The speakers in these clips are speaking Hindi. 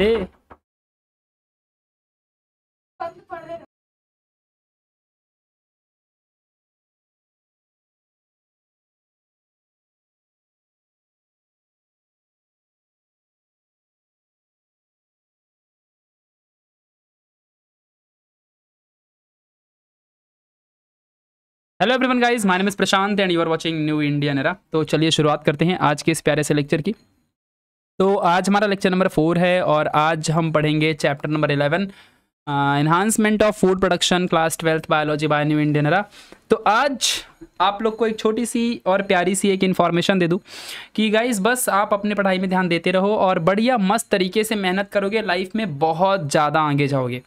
Hello everyone guys my name is Prashant and you are watching new Indian era तो चलिए शुरुआत करते हैं आज के इस प्यारे से लेक्चर की तो आज हमारा लेक्चर नंबर फोर है और आज हम पढ़ेंगे chapter number eleven enhancement of food production class twelfth biology by new Indian era तो आज आप लोग को एक छोटी सी और प्यारी सी एक इन्फॉर्मेशन दे दूँ कि गाइज बस आप अपने पढ़ाई में ध्यान देते रहो और बढ़िया मस्त तरीके से मेहनत करोगे लाइफ में बहुत ज़्यादा आगे जाओगे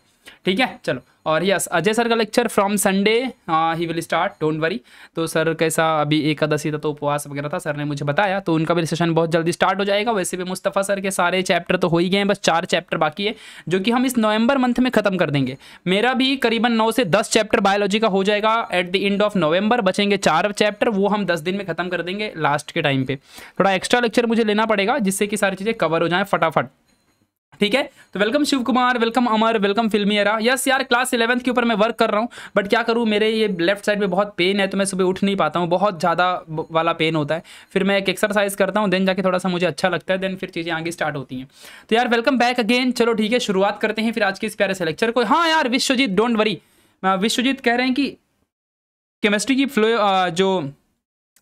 ठीक है चलो और यस अजय सर का lecture from Sunday he will start don't worry तो सर कैसा अभी एकादशी था तो उपवास वगैरह था सर ने मुझे बताया तो उनका भी सेशन बहुत जल्दी स्टार्ट हो जाएगा वैसे भी मुस्तफ़ा सर के सारे चैप्टर तो हो ही गए हैं बस चार चैप्टर बाकी है जो कि हम इस नवंबर मंथ में ख़त्म कर देंगे मेरा भी करीबन नौ से दस चैप्टर बायोलॉजी का हो जाएगा at the end of November बचेंगे चार चैप्टर वो हम दस दिन में ख़त्म कर देंगे लास्ट के टाइम पर थोड़ा एक्स्ट्रा लेक्चर मुझे लेना पड़ेगा जिससे कि सारी चीज़ें कवर हो जाएँ फटाफट ठीक है तो welcome Shiv Kumar welcome Amar welcome फिल्मी एरा यस यार क्लास इलेवंथ के ऊपर मैं वर्क कर रहा हूँ बट क्या करूँ मेरे ये लेफ्ट साइड में बहुत पेन है तो मैं सुबह उठ नहीं पाता हूँ बहुत ज़्यादा वाला पेन होता है फिर मैं एक एक्सरसाइज करता हूँ देन जाके थोड़ा सा मुझे अच्छा लगता है देन फिर चीज़ें आगे स्टार्ट होती हैं तो यार वेलकम बैक अगेन चलो ठीक है शुरुआत करते हैं फिर आज के इस प्यारे से लेक्चर को हाँ यार विश्वजीत डोंट वरी विश्वजीत कह रहे हैं कि केमिस्ट्री की फ्लो जो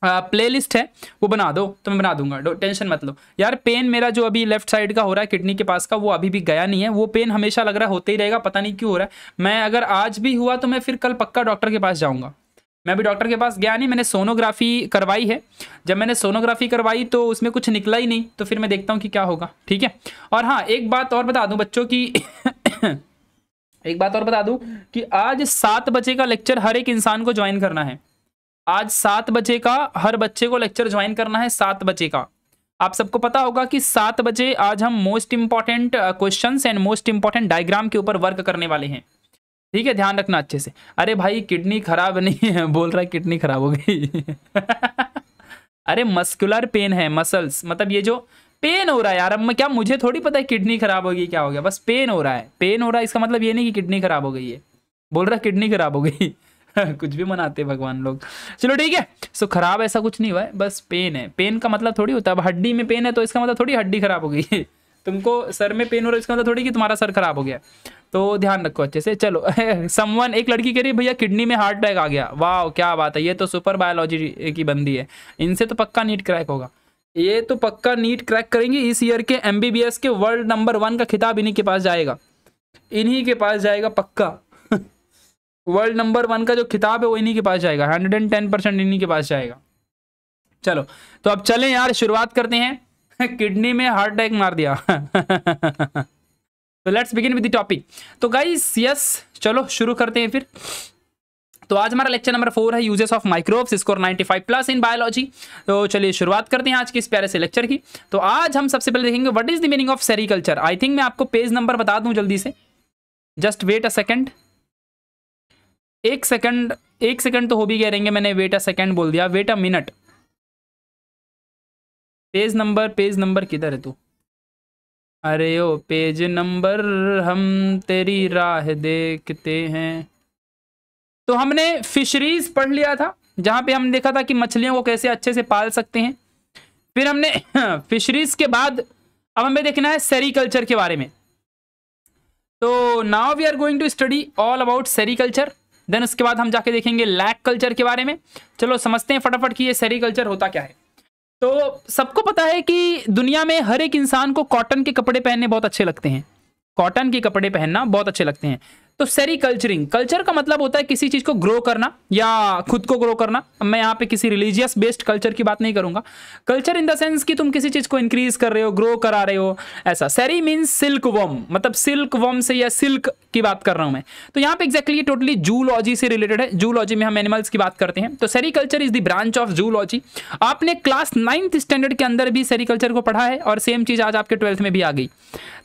प्लेलिस्ट है वो बना दो तो मैं बना दूंगा टेंशन मत लो यार पेन मेरा जो अभी लेफ्ट साइड का हो रहा है किडनी के पास का वो अभी भी गया नहीं है वो पेन हमेशा लग रहा है होते ही रहेगा पता नहीं क्यों हो रहा है मैं अगर आज भी हुआ तो मैं फिर कल पक्का डॉक्टर के पास जाऊँगा मैं भी डॉक्टर के पास गया नहीं मैंने सोनोग्राफी करवाई है जब मैंने सोनोग्राफी करवाई तो उसमें कुछ निकला ही नहीं तो फिर मैं देखता हूँ कि क्या होगा ठीक है और हाँ एक बात और बता दूँ बच्चों की एक बात और बता दूँ कि आज सात बजे का लेक्चर हर एक इंसान को ज्वाइन करना है आज सात बजे का हर बच्चे को लेक्चर ज्वाइन करना है सात बजे का आप सबको पता होगा कि सात बजे आज हम most important question and most important diagram के ऊपर वर्क करने वाले हैं ठीक है ध्यान रखना अच्छे से अरे भाई किडनी खराब नहीं है बोल रहा है किडनी खराब हो गई अरे मस्कुलर पेन है मसल्स मतलब ये जो पेन हो रहा है यार अब क्या मुझे थोड़ी पता है किडनी खराब होगी क्या हो गया बस पेन हो रहा है पेन हो रहा है इसका मतलब ये नहीं कि किडनी खराब हो गई है बोल रहा किडनी खराब हो गई कुछ भी मनाते हैं भगवान लोग चलो ठीक है सो खराब ऐसा कुछ नहीं हुआ है बस पेन है पेन का मतलब थोड़ी होता है अब हड्डी में पेन है तो इसका मतलब थोड़ी हड्डी खराब हो गई है तुमको सर में पेन हो रहा है इसका मतलब थोड़ी कि तुम्हारा सर खराब हो गया तो ध्यान रखो अच्छे से चलो समवन एक लड़की कह रही भैया किडनी में हार्ट अटैक आ गया वाह क्या बात है ये तो सुपर बायोलॉजी की बंदी है इनसे तो पक्का नीट क्रैक होगा ये तो पक्का नीट क्रैक करेंगे इस ईयर के एम के वर्ल्ड नंबर वन का खिताब इन्हीं के पास जाएगा इन्हीं के पास जाएगा पक्का वर्ल्ड नंबर वन का जो खिताब है वो इन्हीं के पास जाएगा हंड्रेड एंड टेन परसेंट इन्हीं के पास जाएगा चलो तो अब चलें यार शुरुआत करते हैं किडनी में हार्ट अटैक मार दिया तो let's begin with the topic तो गाइस यस चलो शुरू करते हैं फिर तो आज हमारा लेक्चर नंबर फोर है uses of microbes score 95 plus in biology तो चलिए शुरुआत करते हैं आज के इस प्यारे से लेक्चर की तो आज हम सबसे पहले देखेंगे what is the meaning of sericulture I think मैं आपको पेज नंबर बता दूं जल्दी से जस्ट वेट अ सेकंड एक सेकंड एक सेकंड तो हो भी गया रहेंगे मैंने वेट अ सेकंड बोल दिया wait a minute page number page number किधर है तू अरे ओ पेज नंबर हम तेरी राह देखते हैं तो हमने फिशरीज पढ़ लिया था जहां पे हमने देखा था कि मछलियों को कैसे अच्छे से पाल सकते हैं फिर हमने फिशरीज के बाद अब हमें देखना है सेरिकल्चर के बारे में तो now we are going to study all about sericulture then उसके बाद हम जाके देखेंगे लैक कल्चर के बारे में चलो समझते हैं फटाफट कि ये सेरी कल्चर होता क्या है तो सबको पता है कि दुनिया में हर एक इंसान को कॉटन के कपड़े पहनने बहुत अच्छे लगते हैं कॉटन के कपड़े पहनना बहुत अच्छे लगते हैं तो सेरिकल्चरिंग कल्चर का मतलब होता है किसी चीज को ग्रो करना या खुद को ग्रो करना मैं यहाँ पे किसी रिलीजियस बेस्ड कल्चर की बात नहीं करूंगा कल्चर इन द सेंस कि तुम किसी चीज को इंक्रीज कर रहे हो ग्रो करा रहे हो ऐसा सेरी मीन्स सिल्क वम मतलब सिल्क वम से या सिल्क की बात कर रहा हूं मैं तो यहाँ पे एक्जैक्टली ये टोटली जूलॉजी से रिलेटेड है जूलॉजी में हम एनिमल्स की बात करते हैं तो sericulture is the branch of zoology आपने क्लास नाइन्थ स्टैंडर्ड के अंदर भी सेरीकल्चर को पढ़ा है और सेम चीज आज आपके ट्वेल्थ में भी आ गई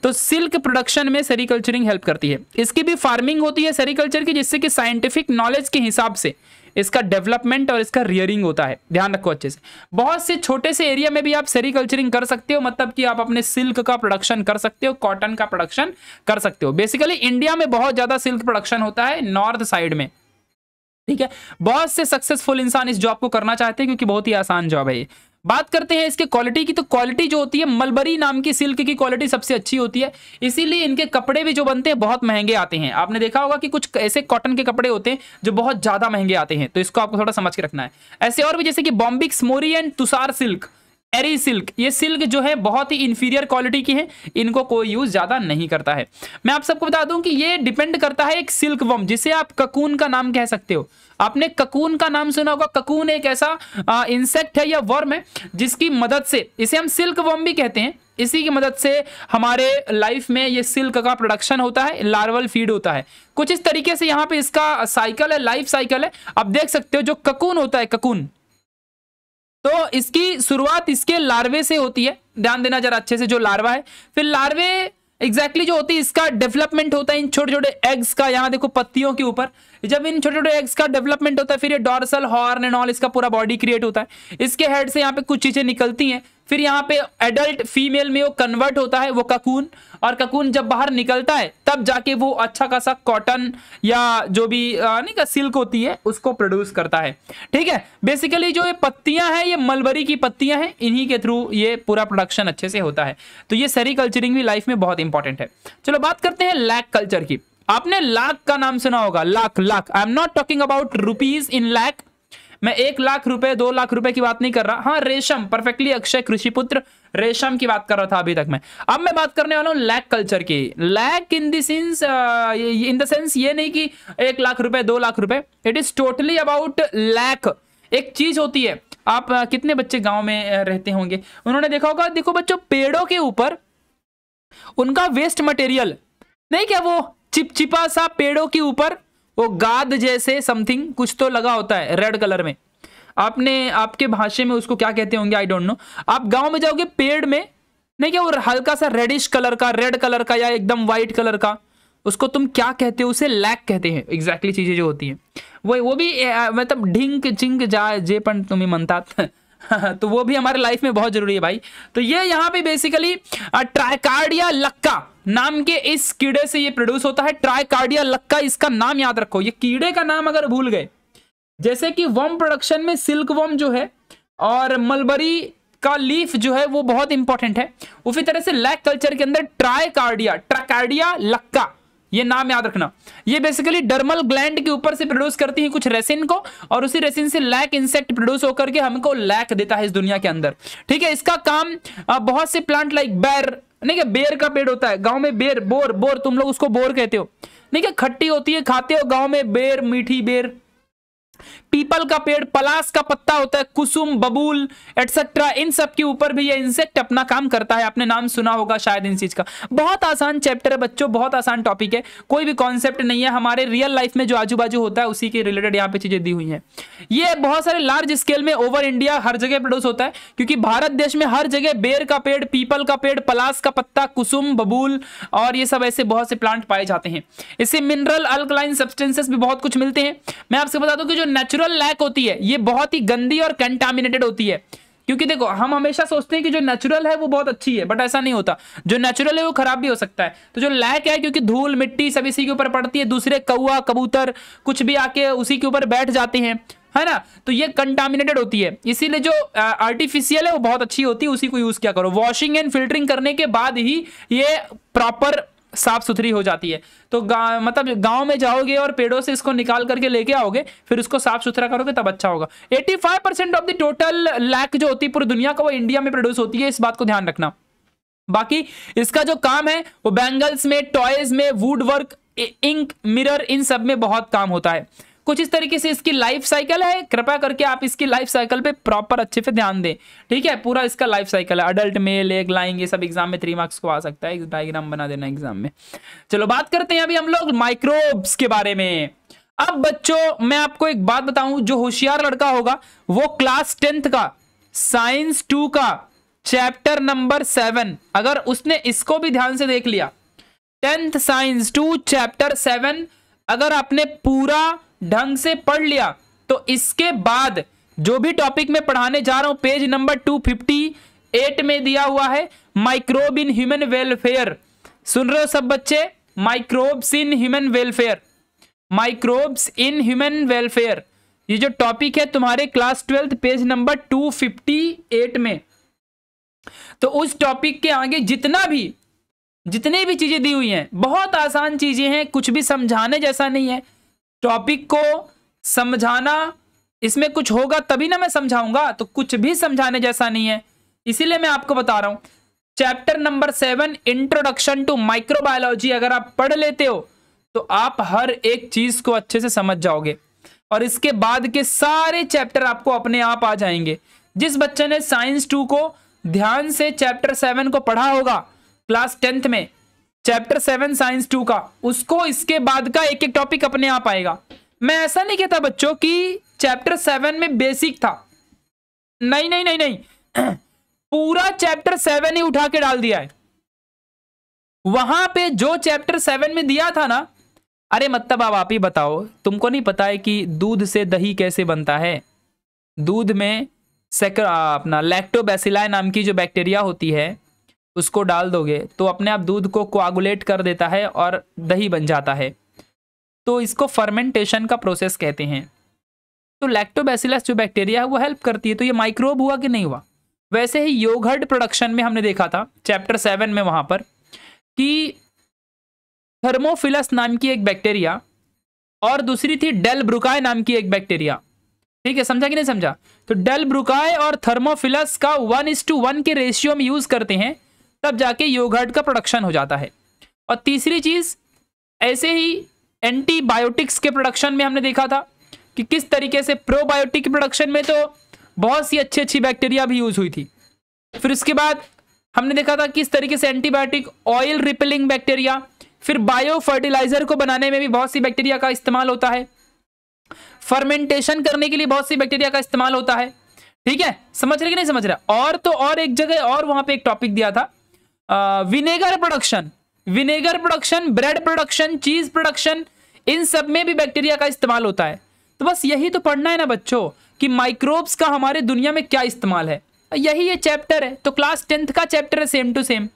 तो सिल्क प्रोडक्शन में सेरिकल्चरिंग हेल्प करती है इसकी भी फार्मिंग होती है सेरिकल्चर की जिससे कि साइंटिफिक नॉलेज के हिसाब से इसका डेवलपमेंट और इसका रियरिंग होता है ध्यान रखो अच्छे से बहुत से छोटे से एरिया में भी आप सेरिकल्चरिंग कर सकते हो मतलब कि आप अपने सिल्क का प्रोडक्शन कर सकते हो कॉटन का प्रोडक्शन कर सकते हो बेसिकली इंडिया में बहुत ज़्यादा सिल्क प्रोडक्शन होता है नॉर्थ साइड में ठीक है बहुत से सक्सेसफुल इंसान इस जॉब को करना चाहते हैं क्योंकि बहुत ही आसान जॉब है ये बात करते हैं इसके क्वालिटी की तो क्वालिटी जो होती है मलबरी नाम की सिल्क की क्वालिटी सबसे अच्छी होती है इसीलिए इनके कपड़े भी जो बनते हैं बहुत महंगे आते हैं आपने देखा होगा कि कुछ ऐसे कॉटन के कपड़े होते हैं जो बहुत ज़्यादा महंगे आते हैं तो इसको आपको थोड़ा समझ के रखना है ऐसे और भी जैसे कि bombyx mori and tussar silk eri silk ये सिल्क जो है बहुत ही इंफीरियर क्वालिटी की है इनको कोई यूज़ ज़्यादा नहीं करता है मैं आप सबको बता दूं कि ये डिपेंड करता है एक सिल्क वम जिसे आप ककून का नाम कह सकते हो आपने ककून का नाम सुना होगा ककून एक ऐसा इंसेक्ट है या वर्म है जिसकी मदद से इसे हम सिल्क वम भी कहते हैं इसी की मदद से हमारे लाइफ में ये सिल्क का प्रोडक्शन होता है लार्वल फीड होता है कुछ इस तरीके से यहाँ पे इसका साइकिल है लाइफ साइकिल है आप देख सकते हो जो ककून होता है ककून तो इसकी शुरुआत इसके लार्वे से होती है ध्यान देना जरा अच्छे से जो लार्वा है फिर लार्वे एग्जैक्टली exactly जो होती है इसका डेवलपमेंट होता है इन छोटे छोटे एग्स का यहाँ देखो पत्तियों के ऊपर जब इन छोटे छोटे एग्स का डेवलपमेंट होता है फिर ये डॉर्सल हॉर्न एंड ऑल इसका पूरा बॉडी क्रिएट होता है इसके हेड से यहाँ पे कुछ चीज़ें निकलती हैं फिर यहाँ पे एडल्ट फीमेल में वो कन्वर्ट होता है वो ककून और ककून जब बाहर निकलता है तब जाके वो अच्छा खासा कॉटन या जो भी नहीं का सिल्क होती है उसको प्रोड्यूस करता है ठीक है बेसिकली जो ये पत्तियां हैं ये मलबरी की पत्तियां हैं इन्हीं के थ्रू ये पूरा प्रोडक्शन अच्छे से होता है तो ये सेरी कल्चरिंग भी लाइफ में बहुत इंपॉर्टेंट है चलो बात करते हैं लैक कल्चर की आपने लाख का नाम सुना होगा lac lac I am not talking about rupees in lakh मैं एक लाख रुपए दो लाख रुपए की बात नहीं कर रहा हाँ रेशम परफेक्टली अक्षय कृषि पुत्र रेशम की बात कर रहा था अभी तक मैं अब मैं बात करने वाला हूँ लैक कल्चर की लैक इन देंस इन द सेंस ये नहीं कि एक लाख रुपए दो लाख रुपए it is totally about lac एक चीज होती है आप uh, कितने बच्चे गांव में uh, रहते होंगे उन्होंने देखा होगा देखो बच्चों पेड़ों के ऊपर उनका वेस्ट मटेरियल नहीं क्या वो चिपचिपा सा पेड़ों के ऊपर वो गाद जैसे समथिंग कुछ तो लगा होता है रेड कलर में आपने आपके भाषा में उसको क्या कहते होंगे आई डोंट नो आप गांव में जाओगे पेड़ में नहीं क्या वो हल्का सा रेडिश कलर का रेड कलर का या एकदम व्हाइट कलर का उसको तुम क्या कहते हो उसे लैक कहते हैं एग्जैक्टली exactly चीज़ें जो होती हैं वो वो भी मतलब ढिंक चिंक जा जेपन तुम्हें मनता तो वो भी हमारे लाइफ में बहुत जरूरी है भाई तो ये यहाँ पे बेसिकली ट्राइकार्डिया लक्का नाम के इस कीड़े से ये प्रोड्यूस होता है ट्राइकार्डिया लक्का इसका नाम याद रखो ये कीड़े का नाम अगर भूल गए जैसे कि वम प्रोडक्शन में सिल्क वम जो है और मलबरी का लीफ जो है वो बहुत इंपॉर्टेंट है उसी तरह से लैक कल्चर के अंदर ट्राइकार्डिया ट्राकार्डिया लक्का ये नाम याद रखना ये बेसिकली डर्मल ग्लैंड के ऊपर से प्रोड्यूस करती है कुछ रेसिन को और उसी रेसिन से लैक इंसेक्ट प्रोड्यूस होकर के हमको लैक देता है इस दुनिया के अंदर ठीक है इसका काम बहुत से प्लांट लाइक बैर नहीं क्या बेर का पेड़ होता है गांव में बेर बोर बोर तुम लोग उसको बोर कहते हो नहीं क्या खट्टी होती है खाते हो गांव में बेर मीठी बेर पीपल का पेड़ पलास का पत्ता होता है कुसुम बबूल एटसेट्रा इन सब के ऊपर भी ये इंसेक्ट अपना काम करता है आपने नाम सुना होगा शायद इन चीज का बहुत आसान चैप्टर है बच्चों बहुत आसान टॉपिक है कोई भी कॉन्सेप्ट नहीं है हमारे रियल लाइफ में जो आजू बाजू होता है उसी के रिलेटेड यहाँ पे चीजें दी हुई है ये बहुत सारे लार्ज स्केल में ओवर इंडिया हर जगह प्रोड्यूस होता है क्योंकि भारत देश में हर जगह बेर का पेड़ पीपल का पेड़ पलास का पत्ता कुसुम बबूल और ये सब ऐसे बहुत से प्लांट पाए जाते हैं इससे मिनरल अल्कलाइन सब्सटेंसेस भी बहुत कुछ मिलते हैं मैं आपसे बता दूं की जो नेचुरल लैक होती है ये बहुत ही गंदी और कंटामिनेटेड होती है क्योंकि देखो हम हमेशा सोचते हैं कि जो नेचुरल है वो बहुत अच्छी है बट ऐसा नहीं होता जो नेचुरल है वो खराब भी हो सकता है तो जो लैक है क्योंकि धूल मिट्टी सब इसी के ऊपर पड़ती है दूसरे कौआ कबूतर कुछ भी आके उसी के ऊपर बैठ जाते हैं है ना तो ये कंटामिनेटेड होती है इसीलिए जो आर्टिफिशियल है वो बहुत अच्छी होती है उसी को यूज क्या करो वॉशिंग एंड फिल्टरिंग करने के बाद ही ये प्रॉपर साफ सुथरी हो जाती है तो गा, मतलब गांव में जाओगे और पेड़ों से इसको निकाल करके लेके आओगे फिर उसको साफ सुथरा करोगे तब अच्छा होगा 85 percent of the total lac जो होती है पूरी दुनिया का वो इंडिया में प्रोड्यूस होती है इस बात को ध्यान रखना बाकी इसका जो काम है वो बैंगल्स में टॉयज में वुड वर्क इंक मिरर इन सब में बहुत काम होता है कुछ इस तरीके से इसकी लाइफ साइकिल है कृपया करके आप इसकी लाइफ साइकिल पे प्रॉपर अच्छे से ध्यान दें ठीक है पूरा इसका लाइफ साइकिल है अडल्ट मेल एक लाइंग ये सब एग्जाम में थ्री मार्क्स को आ सकता है डायग्राम बना देना एग्जाम में चलो बात करते हैं अभी हम लोग माइक्रोब्स के बारे में अब बच्चों मैं आपको एक बात बताऊं जो होशियार लड़का होगा वो क्लास टेंथ का साइंस टू का चैप्टर नंबर सेवन अगर उसने इसको भी ध्यान से देख लिया tenth science two chapter seven अगर आपने पूरा ढंग से पढ़ लिया तो इसके बाद जो भी टॉपिक में पढ़ाने जा रहा हूं page number two fifty eight में दिया हुआ है माइक्रोब इन ह्यूमन वेलफेयर सुन रहे हो सब बच्चे microbes in human welfare microbes in human welfare ये जो टॉपिक है तुम्हारे class twelfth page number two fifty eight में तो उस टॉपिक के आगे जितना भी जितनी भी चीजें दी हुई हैं बहुत आसान चीजें हैं कुछ भी समझाने जैसा नहीं है टॉपिक को समझाना इसमें कुछ होगा तभी ना मैं समझाऊंगा तो कुछ भी समझाने जैसा नहीं है इसीलिए मैं आपको बता रहा हूं chapter number seven introduction to microbiology अगर आप पढ़ लेते हो तो आप हर एक चीज को अच्छे से समझ जाओगे और इसके बाद के सारे चैप्टर आपको अपने आप आ जाएंगे जिस बच्चे ने साइंस टू को ध्यान से चैप्टर सेवन को पढ़ा होगा क्लास टेंथ में चैप्टर सेवन साइंस टू का उसको इसके बाद का एक एक टॉपिक अपने आप आएगा मैं ऐसा नहीं कहता बच्चों कि चैप्टर सेवन में बेसिक था नहीं नहीं नहीं नहीं पूरा चैप्टर सेवन ही उठा के डाल दिया है वहां पे जो चैप्टर सेवन में दिया था ना अरे मतलब अब आप ही बताओ तुमको नहीं पता है कि दूध से दही कैसे बनता है दूध में सेकर अपना लैक्टोबैसिलाई नाम की जो बैक्टीरिया होती है उसको डाल दोगे तो अपने आप दूध को कोआगुलेट कर देता है और दही बन जाता है तो इसको फर्मेंटेशन का प्रोसेस कहते हैं तो लैक्टोबैसिलस जो बैक्टीरिया है वो हेल्प करती है तो ये माइक्रोब हुआ कि नहीं हुआ वैसे ही योगर्ट प्रोडक्शन में हमने देखा था चैप्टर सेवन में वहाँ पर कि थर्मोफिलस नाम की एक बैक्टीरिया और दूसरी थी डेल ब्रुकाय नाम की एक बैक्टीरिया ठीक है समझा कि नहीं समझा तो डेल ब्रुकाय और थर्मोफिलस का वन इज टू वन के रेशियो में यूज करते हैं तब जाके योगर्ट का प्रोडक्शन हो जाता है और तीसरी चीज़ ऐसे ही एंटीबायोटिक्स के प्रोडक्शन में हमने देखा था कि किस तरीके से प्रोबायोटिक के प्रोडक्शन में तो बहुत सी अच्छी अच्छी बैक्टीरिया भी यूज़ हुई थी फिर उसके बाद हमने देखा था किस तरीके से एंटीबायोटिक ऑयल रिपेलिंग बैक्टीरिया फिर बायो फर्टिलाइजर को बनाने में भी बहुत सी बैक्टीरिया का इस्तेमाल होता है फर्मेंटेशन करने के लिए बहुत सी बैक्टीरिया का इस्तेमाल होता है ठीक है समझ रहे कि नहीं समझ रहे और तो और एक जगह और वहां पे एक टॉपिक दिया था vinegar production vinegar production bread production cheese production इन सब में भी बैक्टीरिया का इस्तेमाल होता है तो बस यही तो पढ़ना है ना बच्चों कि माइक्रोब्स का हमारे दुनिया में क्या इस्तेमाल है यही ये चैप्टर है तो क्लास टेंथ का चैप्टर है सेम टू सेम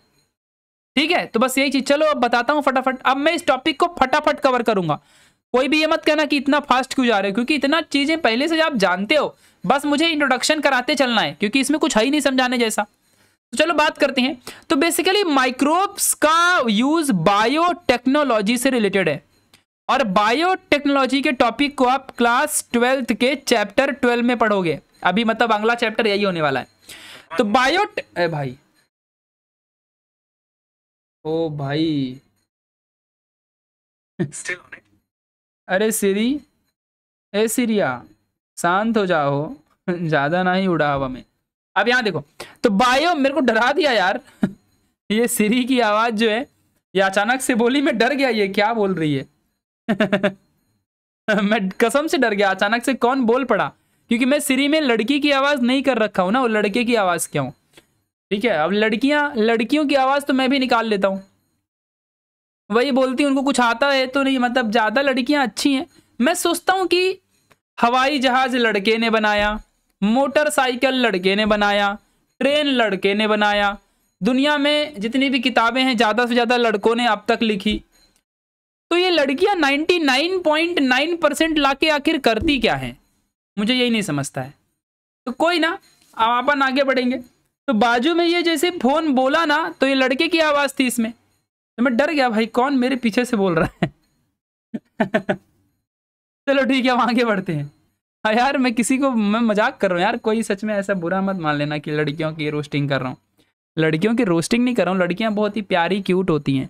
ठीक है तो बस यही चीज चलो अब बताता हूँ फटाफट अब मैं इस टॉपिक को फटाफट कवर करूंगा कोई भी ये मत कहना कि इतना फास्ट क्यों जा रहे हो क्योंकि इतना चीजें पहले से आप जानते हो बस मुझे इंट्रोडक्शन कराते चलना है क्योंकि इसमें कुछ है ही नहीं समझाने जैसा तो चलो बात करते हैं तो बेसिकली माइक्रोब्स का यूज बायोटेक्नोलॉजी से रिलेटेड है और बायोटेक्नोलॉजी के टॉपिक को आप क्लास ट्वेल्थ के चैप्टर ट्वेल्व में पढ़ोगे अभी मतलब अगला चैप्टर यही होने वाला है तो बायो ए भाई ओ भाई अरे सीरी ए सीरिया शांत हो जाओ ज्यादा ना ही उड़ा हवा में अब यहां देखो तो बायो मेरे को डरा दिया यार ये सीरी की आवाज़ जो है ये अचानक से बोली मैं डर गया ये क्या बोल रही है मैं कसम से डर गया अचानक से कौन बोल पड़ा क्योंकि मैं सीरी में लड़की की आवाज़ नहीं कर रखा हूं ना वो लड़के की आवाज़ क्या हूँ ठीक है अब लड़कियां लड़कियों की आवाज़ तो मैं भी निकाल लेता हूँ वही बोलती उनको कुछ आता है तो नहीं मतलब ज़्यादा लड़कियां अच्छी हैं मैं सोचता हूँ कि हवाई जहाज़ लड़के ने बनाया मोटरसाइकिल लड़के ने बनाया ट्रेन लड़के ने बनाया दुनिया में जितनी भी किताबें हैं ज़्यादा से ज़्यादा लड़कों ने अब तक लिखी तो ये लड़कियां 99.9 परसेंट ला के आखिर करती क्या हैं मुझे यही नहीं समझता है तो कोई ना अब अपन आगे बढ़ेंगे तो बाजू में ये जैसे फ़ोन बोला ना तो ये लड़के की आवाज़ थी इसमें तो मैं डर गया भाई कौन मेरे पीछे से बोल रहा है चलो ठीक है हम आगे बढ़ते हैं हाँ यार मैं किसी को मैं मजाक कर रहा हूँ यार कोई सच में ऐसा बुरा मत मान लेना कि लड़कियों की रोस्टिंग कर रहा हूँ लड़कियों की रोस्टिंग नहीं कर रहा हूँ लड़कियाँ बहुत ही प्यारी क्यूट होती हैं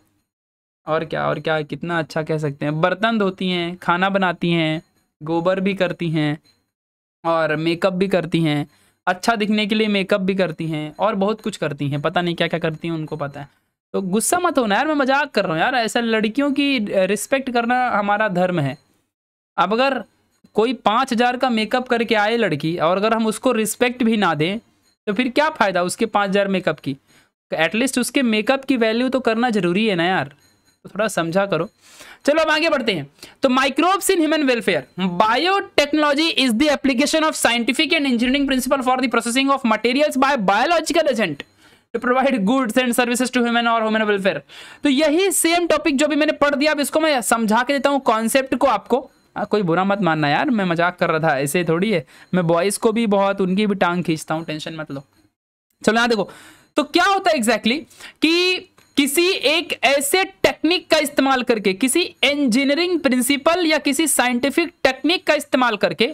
और क्या और क्या कितना अच्छा कह सकते हैं बर्तन धोती हैं खाना बनाती हैं गोबर भी करती हैं और मेकअप भी करती हैं अच्छा दिखने के लिए मेकअप भी करती हैं और बहुत कुछ करती हैं पता नहीं क्या क्या करती हैं उनको पता है तो गुस्सा मत होना यार मैं मजाक कर रहा हूँ यार ऐसा लड़कियों की रिस्पेक्ट करना हमारा धर्म है अब अगर कोई पाँच हज़ार का मेकअप करके आए लड़की और अगर हम उसको रिस्पेक्ट भी ना दें तो फिर क्या फ़ायदा उसके पाँच हज़ार मेकअप की एटलीस्ट उसके मेकअप की वैल्यू तो करना ज़रूरी है ना यार तो थोड़ा समझा करो चलो अब आगे बढ़ते हैं तो microbes in human welfare biotechnology is the application of scientific and engineering principle for the processing of materials by biological agent to provide goods and services to human और ह्यूमन वेलफेयर तो यही सेम टॉपिक जो भी मैंने पढ़ दिया अब इसको मैं समझा के देता हूँ कॉन्सेप्ट को आपको आ, हाँ, कोई बुरा मत मानना यार मैं मजाक कर रहा था ऐसे थोड़ी है मैं बॉयज़ को भी बहुत उनकी भी टांग खींचता हूँ टेंशन मत लो चलो यहाँ देखो तो क्या होता है एग्जैक्टली कि किसी एक ऐसे टेक्निक का इस्तेमाल करके किसी इंजीनियरिंग प्रिंसिपल या किसी साइंटिफिक टेक्निक का इस्तेमाल करके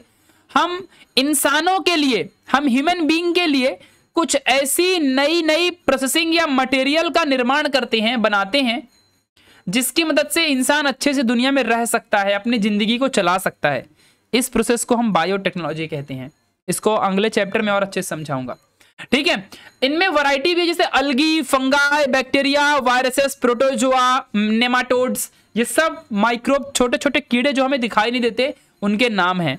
हम इंसानों के लिए हम ह्यूमन बीइंग के लिए कुछ ऐसी नई नई प्रोसेसिंग या मटेरियल का निर्माण करते हैं बनाते हैं जिसकी मदद से इंसान अच्छे से दुनिया में रह सकता है अपनी ज़िंदगी को चला सकता है इस प्रोसेस को हम बायोटेक्नोलॉजी कहते हैं इसको अगले चैप्टर में और अच्छे से समझाऊंगा ठीक है इनमें वैरायटी भी जैसे algae fungi bacteria viruses protozoa nematodes ये सब माइक्रोब छोटे छोटे कीड़े जो हमें दिखाई नहीं देते उनके नाम हैं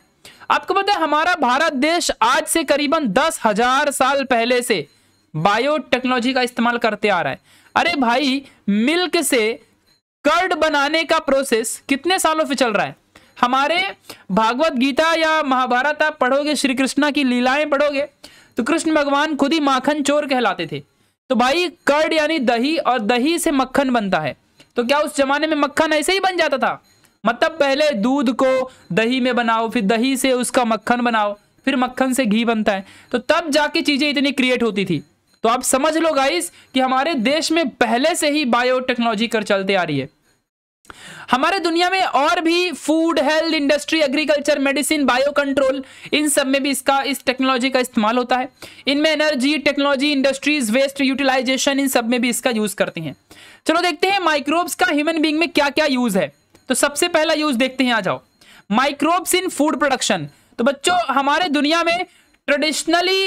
आपको पता है हमारा भारत देश आज से करीबन दस हजार साल पहले से बायोटेक्नोलॉजी का इस्तेमाल करते आ रहा है अरे भाई मिल्क से कर्ड बनाने का प्रोसेस कितने सालों से चल रहा है हमारे भागवत गीता या महाभारत आप पढ़ोगे श्री कृष्णा की लीलाएं पढ़ोगे तो कृष्ण भगवान खुद ही माखन चोर कहलाते थे तो भाई कर्ड यानी दही और दही से मक्खन बनता है तो क्या उस जमाने में मक्खन ऐसे ही बन जाता था मतलब पहले दूध को दही में बनाओ फिर दही से उसका मक्खन बनाओ फिर मक्खन से घी बनता है तो तब जाके चीजें इतनी क्रिएट होती थी तो आप समझ लो गाइस कि हमारे देश में पहले से ही बायोटेक्नोलॉजी कर चलते आ रही है हमारे दुनिया में और भी food health industry agriculture medicine bio control इन सब में भी इसका इस टेक्नोलॉजी का इस्तेमाल होता है इनमें energy technology industries waste utilization इन सब में भी इसका यूज करते हैं चलो देखते हैं माइक्रोब्स का ह्यूमन बींग में क्या क्या यूज है तो सबसे पहला यूज देखते हैं आ जाओ माइक्रोब्स इन फूड प्रोडक्शन तो बच्चों हमारे दुनिया में ट्रेडिशनली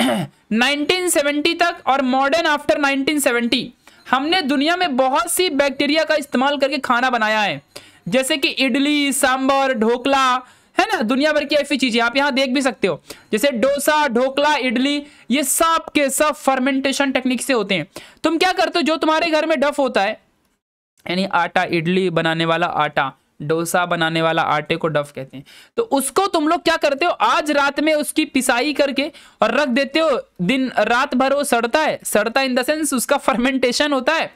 1970 तक और मॉडर्न आफ्टर 1970 हमने दुनिया में बहुत सी बैक्टीरिया का इस्तेमाल करके खाना बनाया है जैसे कि इडली सांबर ढोकला है ना दुनिया भर की ऐसी चीजें आप यहां देख भी सकते हो जैसे डोसा ढोकला इडली ये सब के सब फर्मेंटेशन टेक्निक से होते हैं तुम क्या करते हो जो तुम्हारे घर में डफ होता है यानी आटा इडली बनाने वाला आटा डोसा बनाने वाला आटे को डफ कहते हैं तो उसको तुम लोग क्या करते हो आज रात में उसकी पिसाई करके और रख देते हो दिन रात भर वो सड़ता है सड़ता इन द सेंस उसका फर्मेंटेशन होता है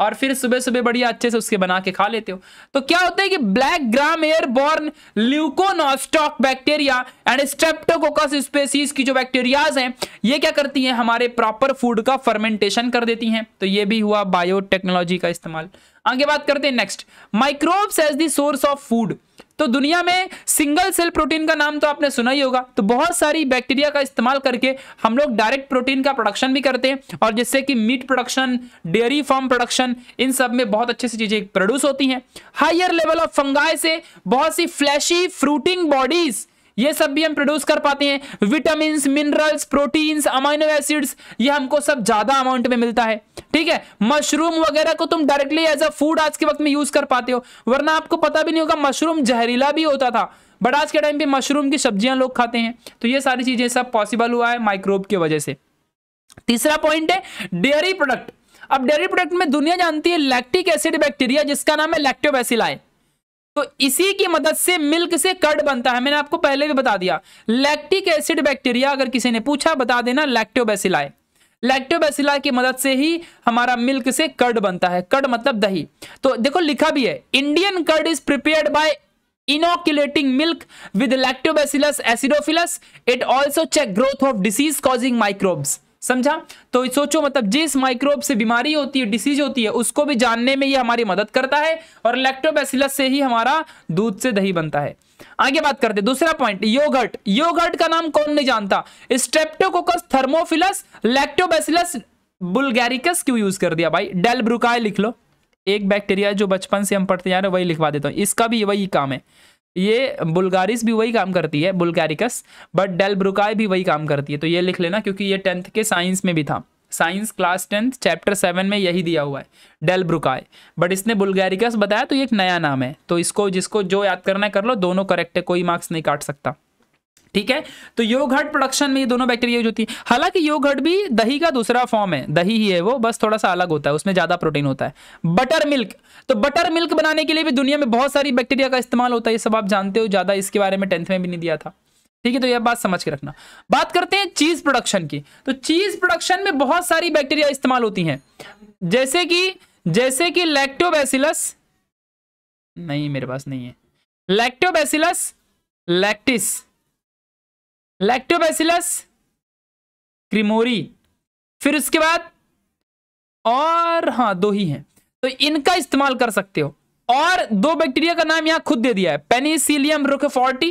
और फिर सुबह सुबह बढ़िया अच्छे से उसके बना के खा लेते हो तो क्या होता है कि black gram air borne leuconostoc bacteria and streptococcus species की जो बैक्टीरियाज हैं ये क्या करती हैं हमारे प्रॉपर फूड का फर्मेंटेशन कर देती हैं तो ये भी हुआ बायोटेक्नोलॉजी का इस्तेमाल आगे बात करते हैं next microbes as the source of food तो दुनिया में सिंगल सेल प्रोटीन का नाम तो आपने सुना ही होगा तो बहुत सारी बैक्टीरिया का इस्तेमाल करके हम लोग डायरेक्ट प्रोटीन का प्रोडक्शन भी करते हैं और जिससे कि meat production dairy farm production इन सब में बहुत अच्छे से चीजें प्रोड्यूस होती हैं हायर लेवल ऑफ फंगाई से बहुत सी फ्लैशी फ्रूटिंग बॉडीज ये सब भी हम प्रोड्यूस कर पाते हैं vitamin minerals proteins amino acids ये हमको सब ज्यादा अमाउंट में मिलता है ठीक है मशरूम वगैरह को तुम डायरेक्टली एज अ फूड आज के वक्त में यूज कर पाते हो वरना आपको पता भी नहीं होगा मशरूम जहरीला भी होता था बट आज के टाइम पे मशरूम की सब्जियां लोग खाते हैं तो ये सारी चीजें सब पॉसिबल हुआ है माइक्रोब की वजह से तीसरा पॉइंट है डेयरी प्रोडक्ट अब डेयरी प्रोडक्ट में दुनिया जानती है लैक्टिक एसिड बैक्टीरिया जिसका नाम है लैक्टोबैसिलाई तो इसी की मदद से मिल्क से कर्ड बनता है मैंने आपको पहले भी बता दिया लैक्टिक एसिड बैक्टीरिया अगर किसी ने पूछा बता देना लैक्टोबैसिलाए लैक्टोबैसिला की मदद से ही हमारा मिल्क से कर्ड बनता है कर्ड मतलब दही तो देखो लिखा भी है Indian curd is prepare by inoculating milk with lactobacillus acidophilus it also check growth of disease causing microbes समझा तो सोचो मतलब जिस माइक्रोब से बीमारी होती है डिसीज होती है उसको भी जानने में ये हमारी मदद करता है और लैक्टोबैसिलस से ही हमारा दूध से दही बनता है आगे बात करते दूसरा पॉइंट योगर्ट योगर्ट का नाम कौन नहीं जानता स्ट्रेप्टोकोकस थर्मोफिलस लैक्टोबैसिलस बुलगैरिकस क्यों यूज कर दिया भाई डेल लिख लो एक बैक्टीरिया जो बचपन से हम पढ़ते जा रहे हैं वही लिखवा देता हूं इसका भी वही काम है ये बुल्गारिस भी वही काम करती है बुल्गारिकस बट डेलब्रुकाय भी वही काम करती है तो ये लिख लेना क्योंकि ये टेंथ के साइंस में भी था science class tenth chapter seven में यही दिया हुआ है डेल ब्रुकाय बट इसने बुल्गारिकस बताया तो ये एक नया नाम है तो इसको जिसको जो याद करना है कर लो दोनों करेक्ट है कोई मार्क्स नहीं काट सकता ठीक है तो योगहट प्रोडक्शन में ये दोनों बैक्टीरिया होती है हालांकि योगहट भी दही का दूसरा फॉर्म है दही ही है वो बस थोड़ा सा अलग होता है उसमें ज़्यादा प्रोटीन होता है बटर मिल्क तो बटर मिल्क बनाने के लिए भी दुनिया में बहुत सारी बैक्टीरिया का इस्तेमाल होता है ये सब आप जानते हो ज़्यादा इसके बारे में टेंथ में भी नहीं दिया था ठीक है तो यह बात समझ के रखना बात करते हैं चीज़ प्रोडक्शन की तो चीज़ प्रोडक्शन में बहुत सारी बैक्टीरिया इस्तेमाल होती है जैसे कि जैसे कि लैक्टोबैसिलस नहीं मेरे पास नहीं है लैक्टोबैसिलस लैक्टिस लैक्टोबैसिलस क्रिमोरी फिर उसके बाद और हाँ दो ही हैं तो इनका इस्तेमाल कर सकते हो और दो बैक्टीरिया का नाम यहां खुद दे दिया है पेनिसिलियम रुकफोर्टी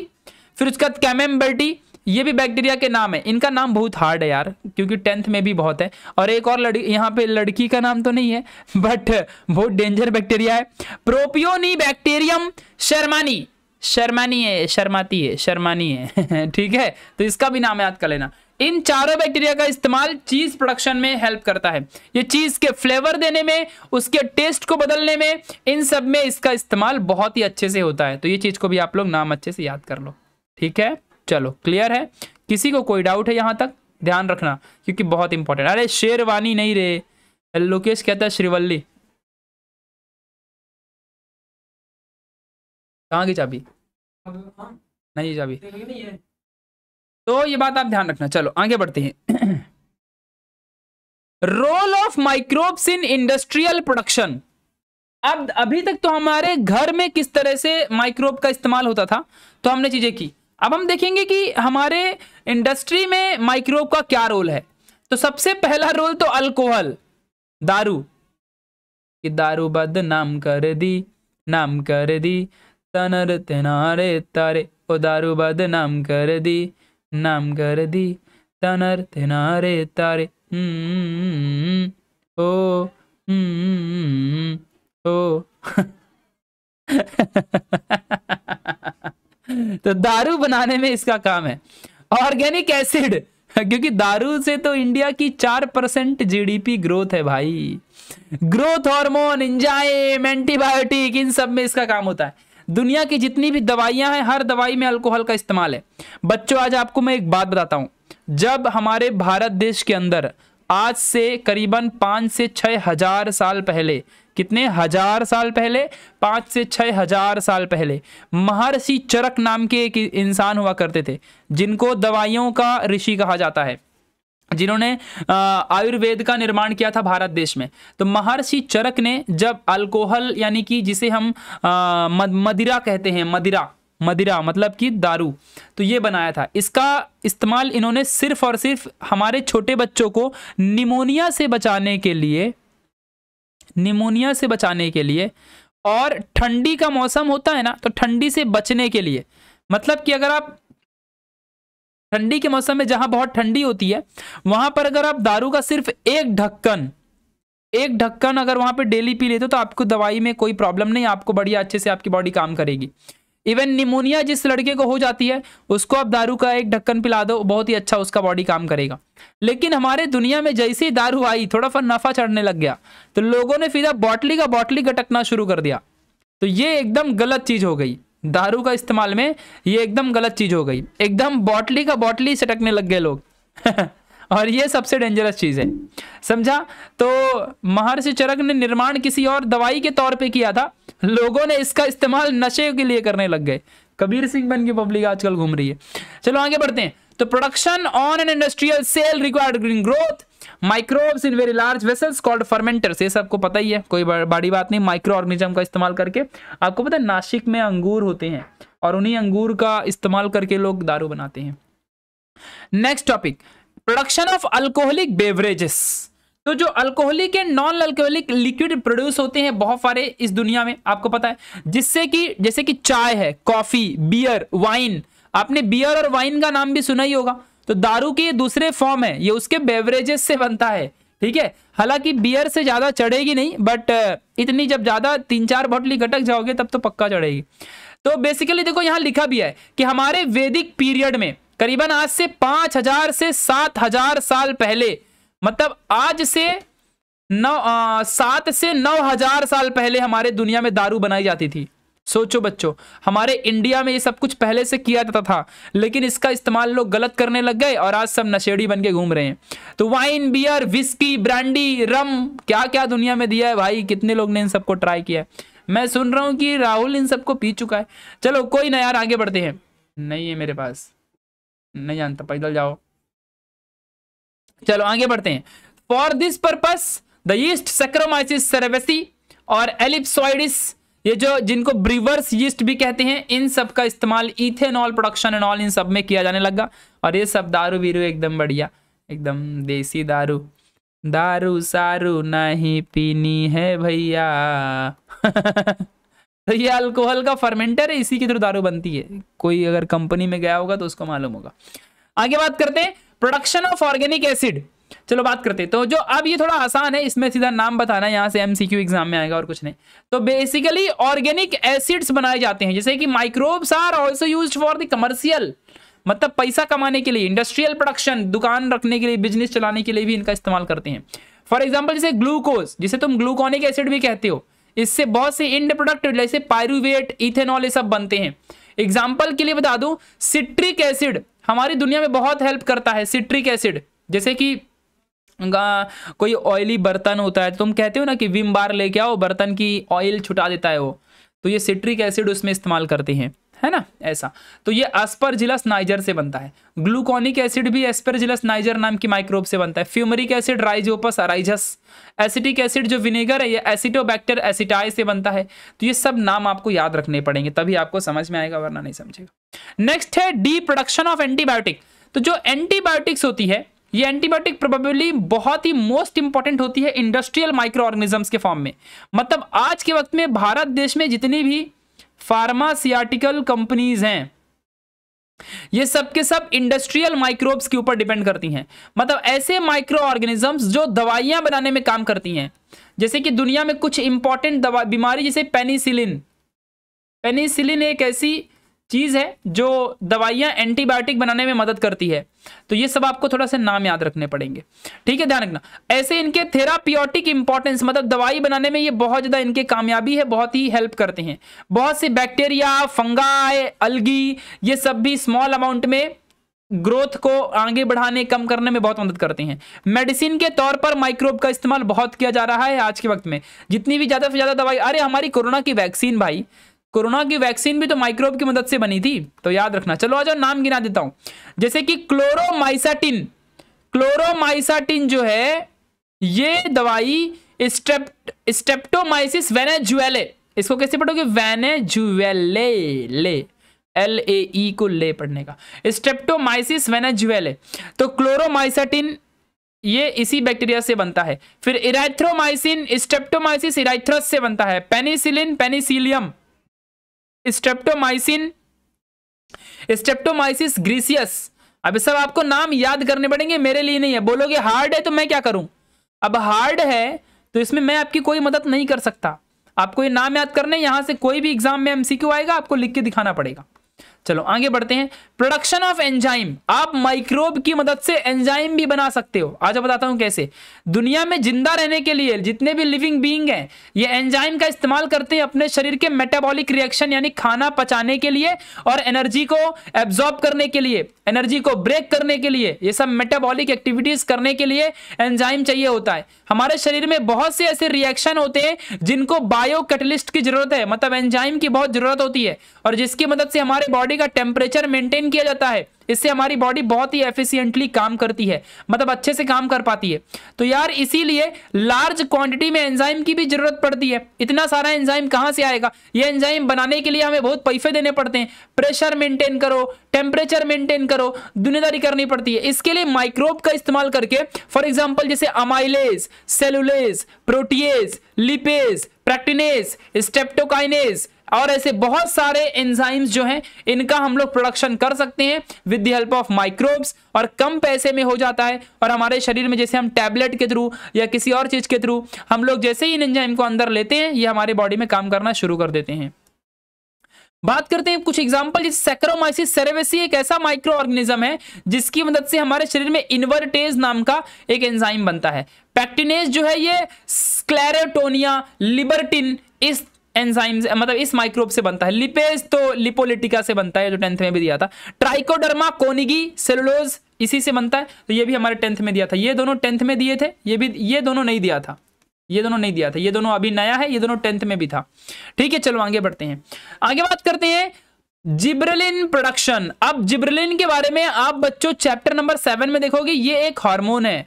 फिर उसके बाद कैमेम्बर्टी ये भी बैक्टीरिया के नाम है इनका नाम बहुत हार्ड है यार क्योंकि टेंथ में भी बहुत है और एक और लड़की यहाँ पे लड़की का नाम तो नहीं है बट बहुत डेंजर बैक्टीरिया है प्रोपियोनी बैक्टीरियम शर्मानी शर्मानी है शर्माती है शर्मानी है ठीक है तो इसका भी नाम याद कर लेना इन चारों बैक्टीरिया का इस्तेमाल चीज प्रोडक्शन में हेल्प करता है ये चीज के फ्लेवर देने में उसके टेस्ट को बदलने में इन सब में इसका इस्तेमाल बहुत ही अच्छे से होता है तो ये चीज को भी आप लोग नाम अच्छे से याद कर लो ठीक है चलो क्लियर है किसी को कोई डाउट है यहां तक ध्यान रखना क्योंकि बहुत इंपॉर्टेंट अरे शेरवानी नहीं रे लोकेश कहता है श्रीवल्ली कहाँ की चाबी नहीं चाबी तो ये बात आप ध्यान रखना चलो आगे बढ़ते हैं role of microbes in industrial production अब अभी तक तो हमारे घर में किस तरह से माइक्रोब का इस्तेमाल होता था तो हमने चीजें की अब हम देखेंगे कि हमारे इंडस्ट्री में माइक्रोब का क्या रोल है तो सबसे पहला रोल तो अल्कोहल दारू कि दारू नाम कर दी नाम कर दी तनर तेनारे तारे ओ दारू नाम कर दी नाम कर दी तनर तेनारे तारे हम्म, ओ हम्म, ओ तो दारू बनाने में इसका काम है ऑर्गेनिक एसिड क्योंकि दारू से तो इंडिया की चार परसेंट जीडीपी ग्रोथ है भाई ग्रोथ हार्मोन इंजाइम एंटीबायोटिक इन सब में इसका काम होता है दुनिया की जितनी भी दवाइयाँ हैं हर दवाई में अल्कोहल का इस्तेमाल है बच्चों आज आपको मैं एक बात बताता हूँ जब हमारे भारत देश के अंदर आज से करीबन पाँच से छः हजार साल पहले कितने हजार साल पहले पाँच से छः हजार साल पहले महर्षि चरक नाम के एक इंसान हुआ करते थे जिनको दवाइयों का ऋषि कहा जाता है जिन्होंने आयुर्वेद का निर्माण किया था भारत देश में तो महर्षि चरक ने जब अल्कोहल यानी कि जिसे हम मदिरा कहते हैं मदिरा मदिरा मतलब कि दारू तो ये बनाया था इसका इस्तेमाल इन्होंने सिर्फ और सिर्फ हमारे छोटे बच्चों को निमोनिया से बचाने के लिए निमोनिया से बचाने के लिए और ठंडी का मौसम होता है ना तो ठंडी से बचने के लिए मतलब कि अगर आप ठंडी के मौसम में जहां बहुत ठंडी होती है वहां पर अगर आप दारू का सिर्फ एक ढक्कन एक ढक्कन अगर वहां पर डेली पी लेते हो तो आपको दवाई में कोई प्रॉब्लम नहीं आपको बढ़िया अच्छे से आपकी बॉडी काम करेगी इवन निमोनिया जिस लड़के को हो जाती है उसको आप दारू का एक ढक्कन पिला दो बहुत ही अच्छा उसका बॉडी काम करेगा लेकिन हमारे दुनिया में जैसे ही दारू आई थोड़ा फन नफा चढ़ने लग गया तो लोगों ने फिर बॉटली का बॉटली गटकना शुरू कर दिया तो ये एकदम गलत चीज़ हो गई दारू का इस्तेमाल में ये एकदम गलत चीज़ हो गई एकदम बॉटली का बॉटली सटकने लग गए लोग और ये सबसे डेंजरस चीज़ है समझा तो महर्षि चरक ने निर्माण किसी और दवाई के तौर पे किया था लोगों ने इसका इस्तेमाल नशे के लिए करने लग गए कबीर सिंह बन की पब्लिक आजकल घूम रही है चलो आगे बढ़ते हैं तो production on an industrial scale required green growth microbes in very large vessels called fermenters ये सबको पता ही है कोई बड़ी बात नहीं माइक्रो ऑर्गेनिज्म का इस्तेमाल करके आपको पता है नासिक में अंगूर होते हैं और उन्हीं अंगूर का इस्तेमाल करके लोग दारू बनाते हैं next topic production of alcoholic beverages तो जो alcoholic and non alcoholic liquid produce होते हैं बहुत सारे इस दुनिया में आपको पता है जिससे कि जैसे कि चाय है कॉफी बियर वाइन आपने बियर और वाइन का नाम भी सुना ही होगा तो दारू की ये दूसरे फॉर्म है ये उसके बेवरेजेस से बनता है ठीक है हालांकि बियर से ज़्यादा चढ़ेगी नहीं बट uh, इतनी जब ज़्यादा तीन चार बोटली घटक जाओगे तब तो पक्का चढ़ेगी तो बेसिकली देखो यहाँ लिखा भी है कि हमारे वैदिक पीरियड में करीबन आज से पांच हजार से सात हजार साल पहले मतलब आज से नौ सात से नौ हजार साल पहले हमारे दुनिया में दारू बनाई जाती थी सोचो बच्चों हमारे इंडिया में ये सब कुछ पहले से किया जाता था लेकिन इसका इस्तेमाल लोग गलत करने लग गए और आज सब नशेड़ी बन के घूम रहे हैं तो wine beer whisky brandy rum क्या क्या दुनिया में दिया है भाई कितने लोग ने इन सबको ट्राई किया है मैं सुन रहा हूँ कि राहुल इन सबको पी चुका है चलो कोई नया आगे बढ़ते हैं नहीं है मेरे पास नहीं जानता पैदल जाओ चलो आगे बढ़ते हैं for this purpose the yeast saccharomyces cerevisiae और एलिप्सोइडिस ये जो जिनको ब्रिवर्स यीस्ट भी कहते हैं इन सब का इस्तेमाल इथेनॉल प्रोडक्शन एंड ऑल इन सब में किया जाने लगा और ये सब दारू बीरू एकदम बढ़िया एकदम देसी दारू दारू सारू नहीं पीनी है भैया तो ये अल्कोहल का फर्मेंटर है इसी के थ्रू दारू बनती है कोई अगर कंपनी में गया होगा तो उसको मालूम होगा आगे बात करते हैं प्रोडक्शन ऑफ ऑर्गेनिक एसिड चलो बात करते तो जो अब ये थोड़ा आसान है इसमें सीधा नाम बताना यहाँ से एमसीक्यू एग्जाम में आएगा और कुछ नहीं तो बेसिकली ऑर्गेनिक एसिड्स बनाए जाते हैं जैसे कि microbes are also use for the commercial मतलब पैसा कमाने के लिए इंडस्ट्रियल प्रोडक्शन दुकान रखने के लिए बिजनेस चलाने के लिए भी इनका इस्तेमाल करते हैं फॉर एग्जाम्पल जैसे ग्लूकोज जिसे तुम ग्लूकोनिक एसिड भी कहते हो इससे बहुत से इंड प्रोडक्ट जैसे पायरुवेट इथेनॉल ये सब बनते हैं एग्जाम्पल के लिए बता दू सिट्रिक एसिड हमारी दुनिया में बहुत हेल्प करता है सिट्रिक एसिड जैसे कि कोई ऑयली बर्तन होता है तो तुम कहते हो ना कि विम बार लेके आओ बर्तन की ऑयल छुटा देता है वो तो ये सिट्रिक एसिड उसमें इस्तेमाल करते हैं है ना ऐसा तो ये जिलस नाइजर से बनता है ग्लूकोनिक एसिड भी एस्परजिलस नाइजर नाम की माइक्रोब से बनता है fumaric acid rhizopus arrhizus acetic acid जो विनेगर है ये एसिटोबैक्टर एसिटाई से बनता है तो ये सब नाम आपको याद रखने पड़ेंगे तभी आपको समझ में आएगा वरना नहीं समझेगा नेक्स्ट है डी प्रोडक्शन ऑफ एंटीबायोटिक तो जो एंटीबायोटिक्स होती है ये एंटीबायोटिक प्रोबेबली बहुत ही मोस्ट इंपॉर्टेंट होती है इंडस्ट्रियल माइक्रो ऑर्गेनिजम्स के फॉर्म में मतलब आज के वक्त में भारत देश में जितनी भी फार्मास्यूटिकल कंपनीज हैं ये सब के सब इंडस्ट्रियल माइक्रोब्स के ऊपर डिपेंड करती हैं मतलब ऐसे माइक्रो ऑर्गेनिजम्स जो दवाइयां बनाने में काम करती हैं जैसे कि दुनिया में कुछ इंपॉर्टेंट दवा बीमारी जैसे पेनिसिलिन पेनिसिलिन एक ऐसी चीज़ है जो दवाइयां एंटीबायोटिक बनाने में मदद करती है तो ये सब आपको थोड़ा सा नाम याद रखने पड़ेंगे ठीक है ध्यान रखना ऐसे इनके थेरापियोटिक इंपॉर्टेंस मतलब दवाई बनाने में ये बहुत ज़्यादा इनके कामयाबी है बहुत ही हेल्प करते हैं बहुत सी बैक्टीरिया फंगा अलगी ये सब भी स्मॉल अमाउंट में ग्रोथ को आगे बढ़ाने कम करने में बहुत मदद करते हैं मेडिसिन के तौर पर माइक्रोब का इस्तेमाल बहुत किया जा रहा है आज के वक्त में जितनी भी ज़्यादा से ज़्यादा दवाई अरे हमारी कोरोना की वैक्सीन भाई कोरोना की वैक्सीन भी तो माइक्रोब की मदद से बनी थी तो याद रखना चलो आ जाओ नाम गिना देता हूं जैसे कि क्लोरोमाइसाटिन क्लोरोमाइसाटिन जो है ये दवाई स्टेप्ट स्टेप्टोमाइसिस वेनेजुएले इसको कैसे पढ़ोगे वेनेजुएले ले एल ए ई को ले पढ़ने का स्टेप्टोमाइसिस वेनेजुएले तो क्लोरोमाइसाटिन ये इसी बैक्टीरिया से बनता है फिर इराइथ्रोमाइसिन स्टेप्टोमाइसिस इराइथ्रस से बनता है penicillin penicillium streptomycin streptomyces griseus अब सब आपको नाम याद करने पड़ेंगे मेरे लिए नहीं है बोलोगे हार्ड है तो मैं क्या करूं अब हार्ड है तो इसमें मैं आपकी कोई मदद नहीं कर सकता आपको ये नाम याद करने यहां से कोई भी एग्जाम में एमसीक्यू आएगा आपको लिख के दिखाना पड़ेगा चलो आगे बढ़ते हैं प्रोडक्शन ऑफ एंजाइम आप माइक्रोब की मदद से एंजाइम भी बना सकते हो आज मैं बताता हूं कैसे दुनिया में जिंदा रहने के लिए जितने भी लिविंग बीइंग हैं ये एंजाइम का इस्तेमाल करते हैं अपने शरीर के मेटाबॉलिक रिएक्शन यानी खाना पचाने के लिए और एनर्जी को एब्जॉर्ब करने के लिए एनर्जी को ब्रेक करने के लिए ये सब मेटाबॉलिक एक्टिविटीज करने के लिए एंजाइम चाहिए होता है हमारे शरीर में बहुत से ऐसे रिएक्शन होते हैं जिनको बायो कैटलिस्ट की जरूरत है मतलब एंजाइम की बहुत जरूरत होती है और जिसकी मदद से हमारे बॉडी बॉडी का टेम्परेचर मेंटेन किया जाता है इससे हमारी बॉडी बहुत ही एफिशिएंटली काम करती है मतलब अच्छे से काम कर पाती है तो यार इसीलिए लार्ज क्वांटिटी में एंजाइम की भी जरूरत पड़ती है इतना सारा एंजाइम कहाँ से आएगा ये एंजाइम बनाने के लिए हमें बहुत पैसे देने पड़ते हैं प्रेशर मेंटेन करो टेम्परेचर मेंटेन करो दुनियादारी करनी पड़ती है इसके लिए माइक्रोब का इस्तेमाल करके फॉर एग्जाम्पल जैसे amylase cellulase protease lipase pectinase streptokinase और ऐसे बहुत सारे एंजाइम्स जो हैं इनका हम लोग प्रोडक्शन कर सकते हैं with the help of microbes और कम पैसे में हो जाता है और हमारे शरीर में जैसे हम टैबलेट के थ्रू या किसी और चीज़ के थ्रू हम लोग जैसे ही इन एंजाइम को अंदर लेते हैं ये हमारे बॉडी में काम करना शुरू कर देते हैं बात करते हैं कुछ एग्जाम्पल जिस सेक्रोमाइसिस सेरेवेसी एक ऐसा माइक्रो ऑर्गेनिज्म है जिसकी मदद से हमारे शरीर में इन्वर्टेज नाम का एक एंजाइम बनता है पैक्टिनेज जो है ये स्क्लेरोटोनिया लिबर्टिन इस एंजाइम्स मतलब इस माइक्रोब से बनता है लिपेज तो लिपोलिटिका से बनता है जो टेंथ में भी दिया था ट्राइकोडर्मा कोनिगी सेलुलोज इसी से बनता है तो ये भी हमारे टेंथ में दिया था ये दोनों टेंथ में दिए थे ये भी ये दोनों नहीं दिया था ये दोनों नहीं दिया था ये दोनों अभी नया है ये दोनों टेंथ में भी था ठीक है चलो आगे बढ़ते हैं आगे बात करते हैं जिब्रलिन प्रोडक्शन अब जिब्रलिन के बारे में आप बच्चों चैप्टर नंबर सेवन में देखोगे ये एक हार्मोन है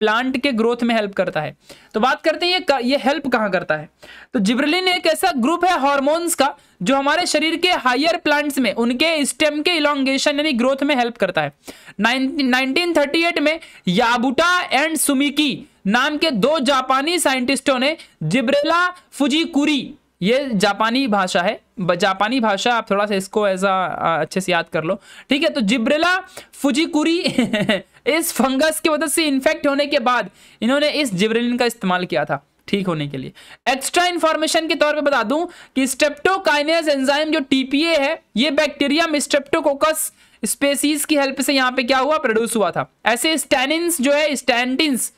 प्लांट के ग्रोथ में हेल्प करता है तो बात करते हैं ये ये हेल्प कहां करता है तो जिब्रेलिन एक ऐसा ग्रुप है हार्मोन्स का जो हमारे शरीर के हायर प्लांट्स में उनके स्टेम के इलांगेशन यानी ग्रोथ में हेल्प करता है 1938 में याबुटा एंड सुमिकी नाम के दो जापानी साइंटिस्टों ने जिब्रेला फुजीकुरी ये जापानी भाषा है जापानी भाषा आप थोड़ा सा इसको ऐसा अच्छे से याद कर लो ठीक है तो जिब्रेला फुजीकुरी इस फंगस की मदद से इन्फेक्ट होने के बाद इन्होंने इस जिब्रेलिन का इस्तेमाल किया था ठीक होने के लिए एक्स्ट्रा इंफॉर्मेशन के तौर पे बता दूं कि स्ट्रेप्टोकाइनेस एंजाइम जो टीपीए है ये बैक्टीरियम स्ट्रेप्टोकोकस स्पेसीज की हेल्प से यहां पे क्या हुआ प्रोड्यूस हुआ था ऐसे स्टैनिंस जो है स्टैंडिन्स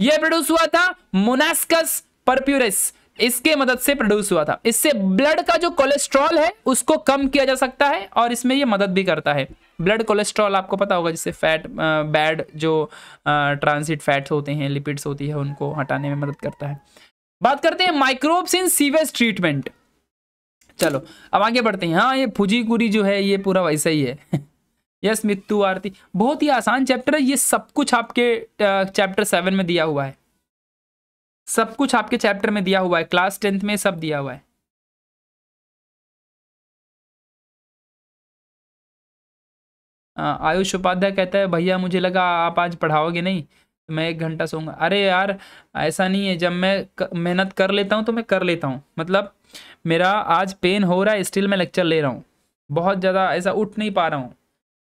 ये प्रोड्यूस हुआ था मोनास्कस परप्यूरिस इसके मदद से प्रोड्यूस हुआ था इससे ब्लड का जो कोलेस्ट्रॉल है उसको कम किया जा सकता है और इसमें ये मदद भी करता है ब्लड कोलेस्ट्रॉल आपको पता होगा जिससे फैट बैड जो ट्रांसिट फैट्स होते हैं लिपिड्स होती है उनको हटाने में मदद करता है बात करते हैं माइक्रोब्स इन सीवेज ट्रीटमेंट चलो अब आगे बढ़ते हैं हाँ ये फुजीकुरी जो है ये पूरा वैसा ही है यस मित्तु आरती बहुत ही आसान चैप्टर है ये सब कुछ आपके चैप्टर सेवन में दिया हुआ है सब कुछ आपके चैप्टर में दिया हुआ है क्लास टेंथ में सब दिया हुआ है आयुष उपाध्याय कहता है भैया मुझे लगा आप आज पढ़ाओगे नहीं तो मैं एक घंटा सोऊंगा अरे यार ऐसा नहीं है जब मैं मेहनत कर लेता हूँ तो मैं कर लेता हूँ मतलब मेरा आज पेन हो रहा है स्टिल मैं लेक्चर ले रहा हूँ बहुत ज़्यादा ऐसा उठ नहीं पा रहा हूँ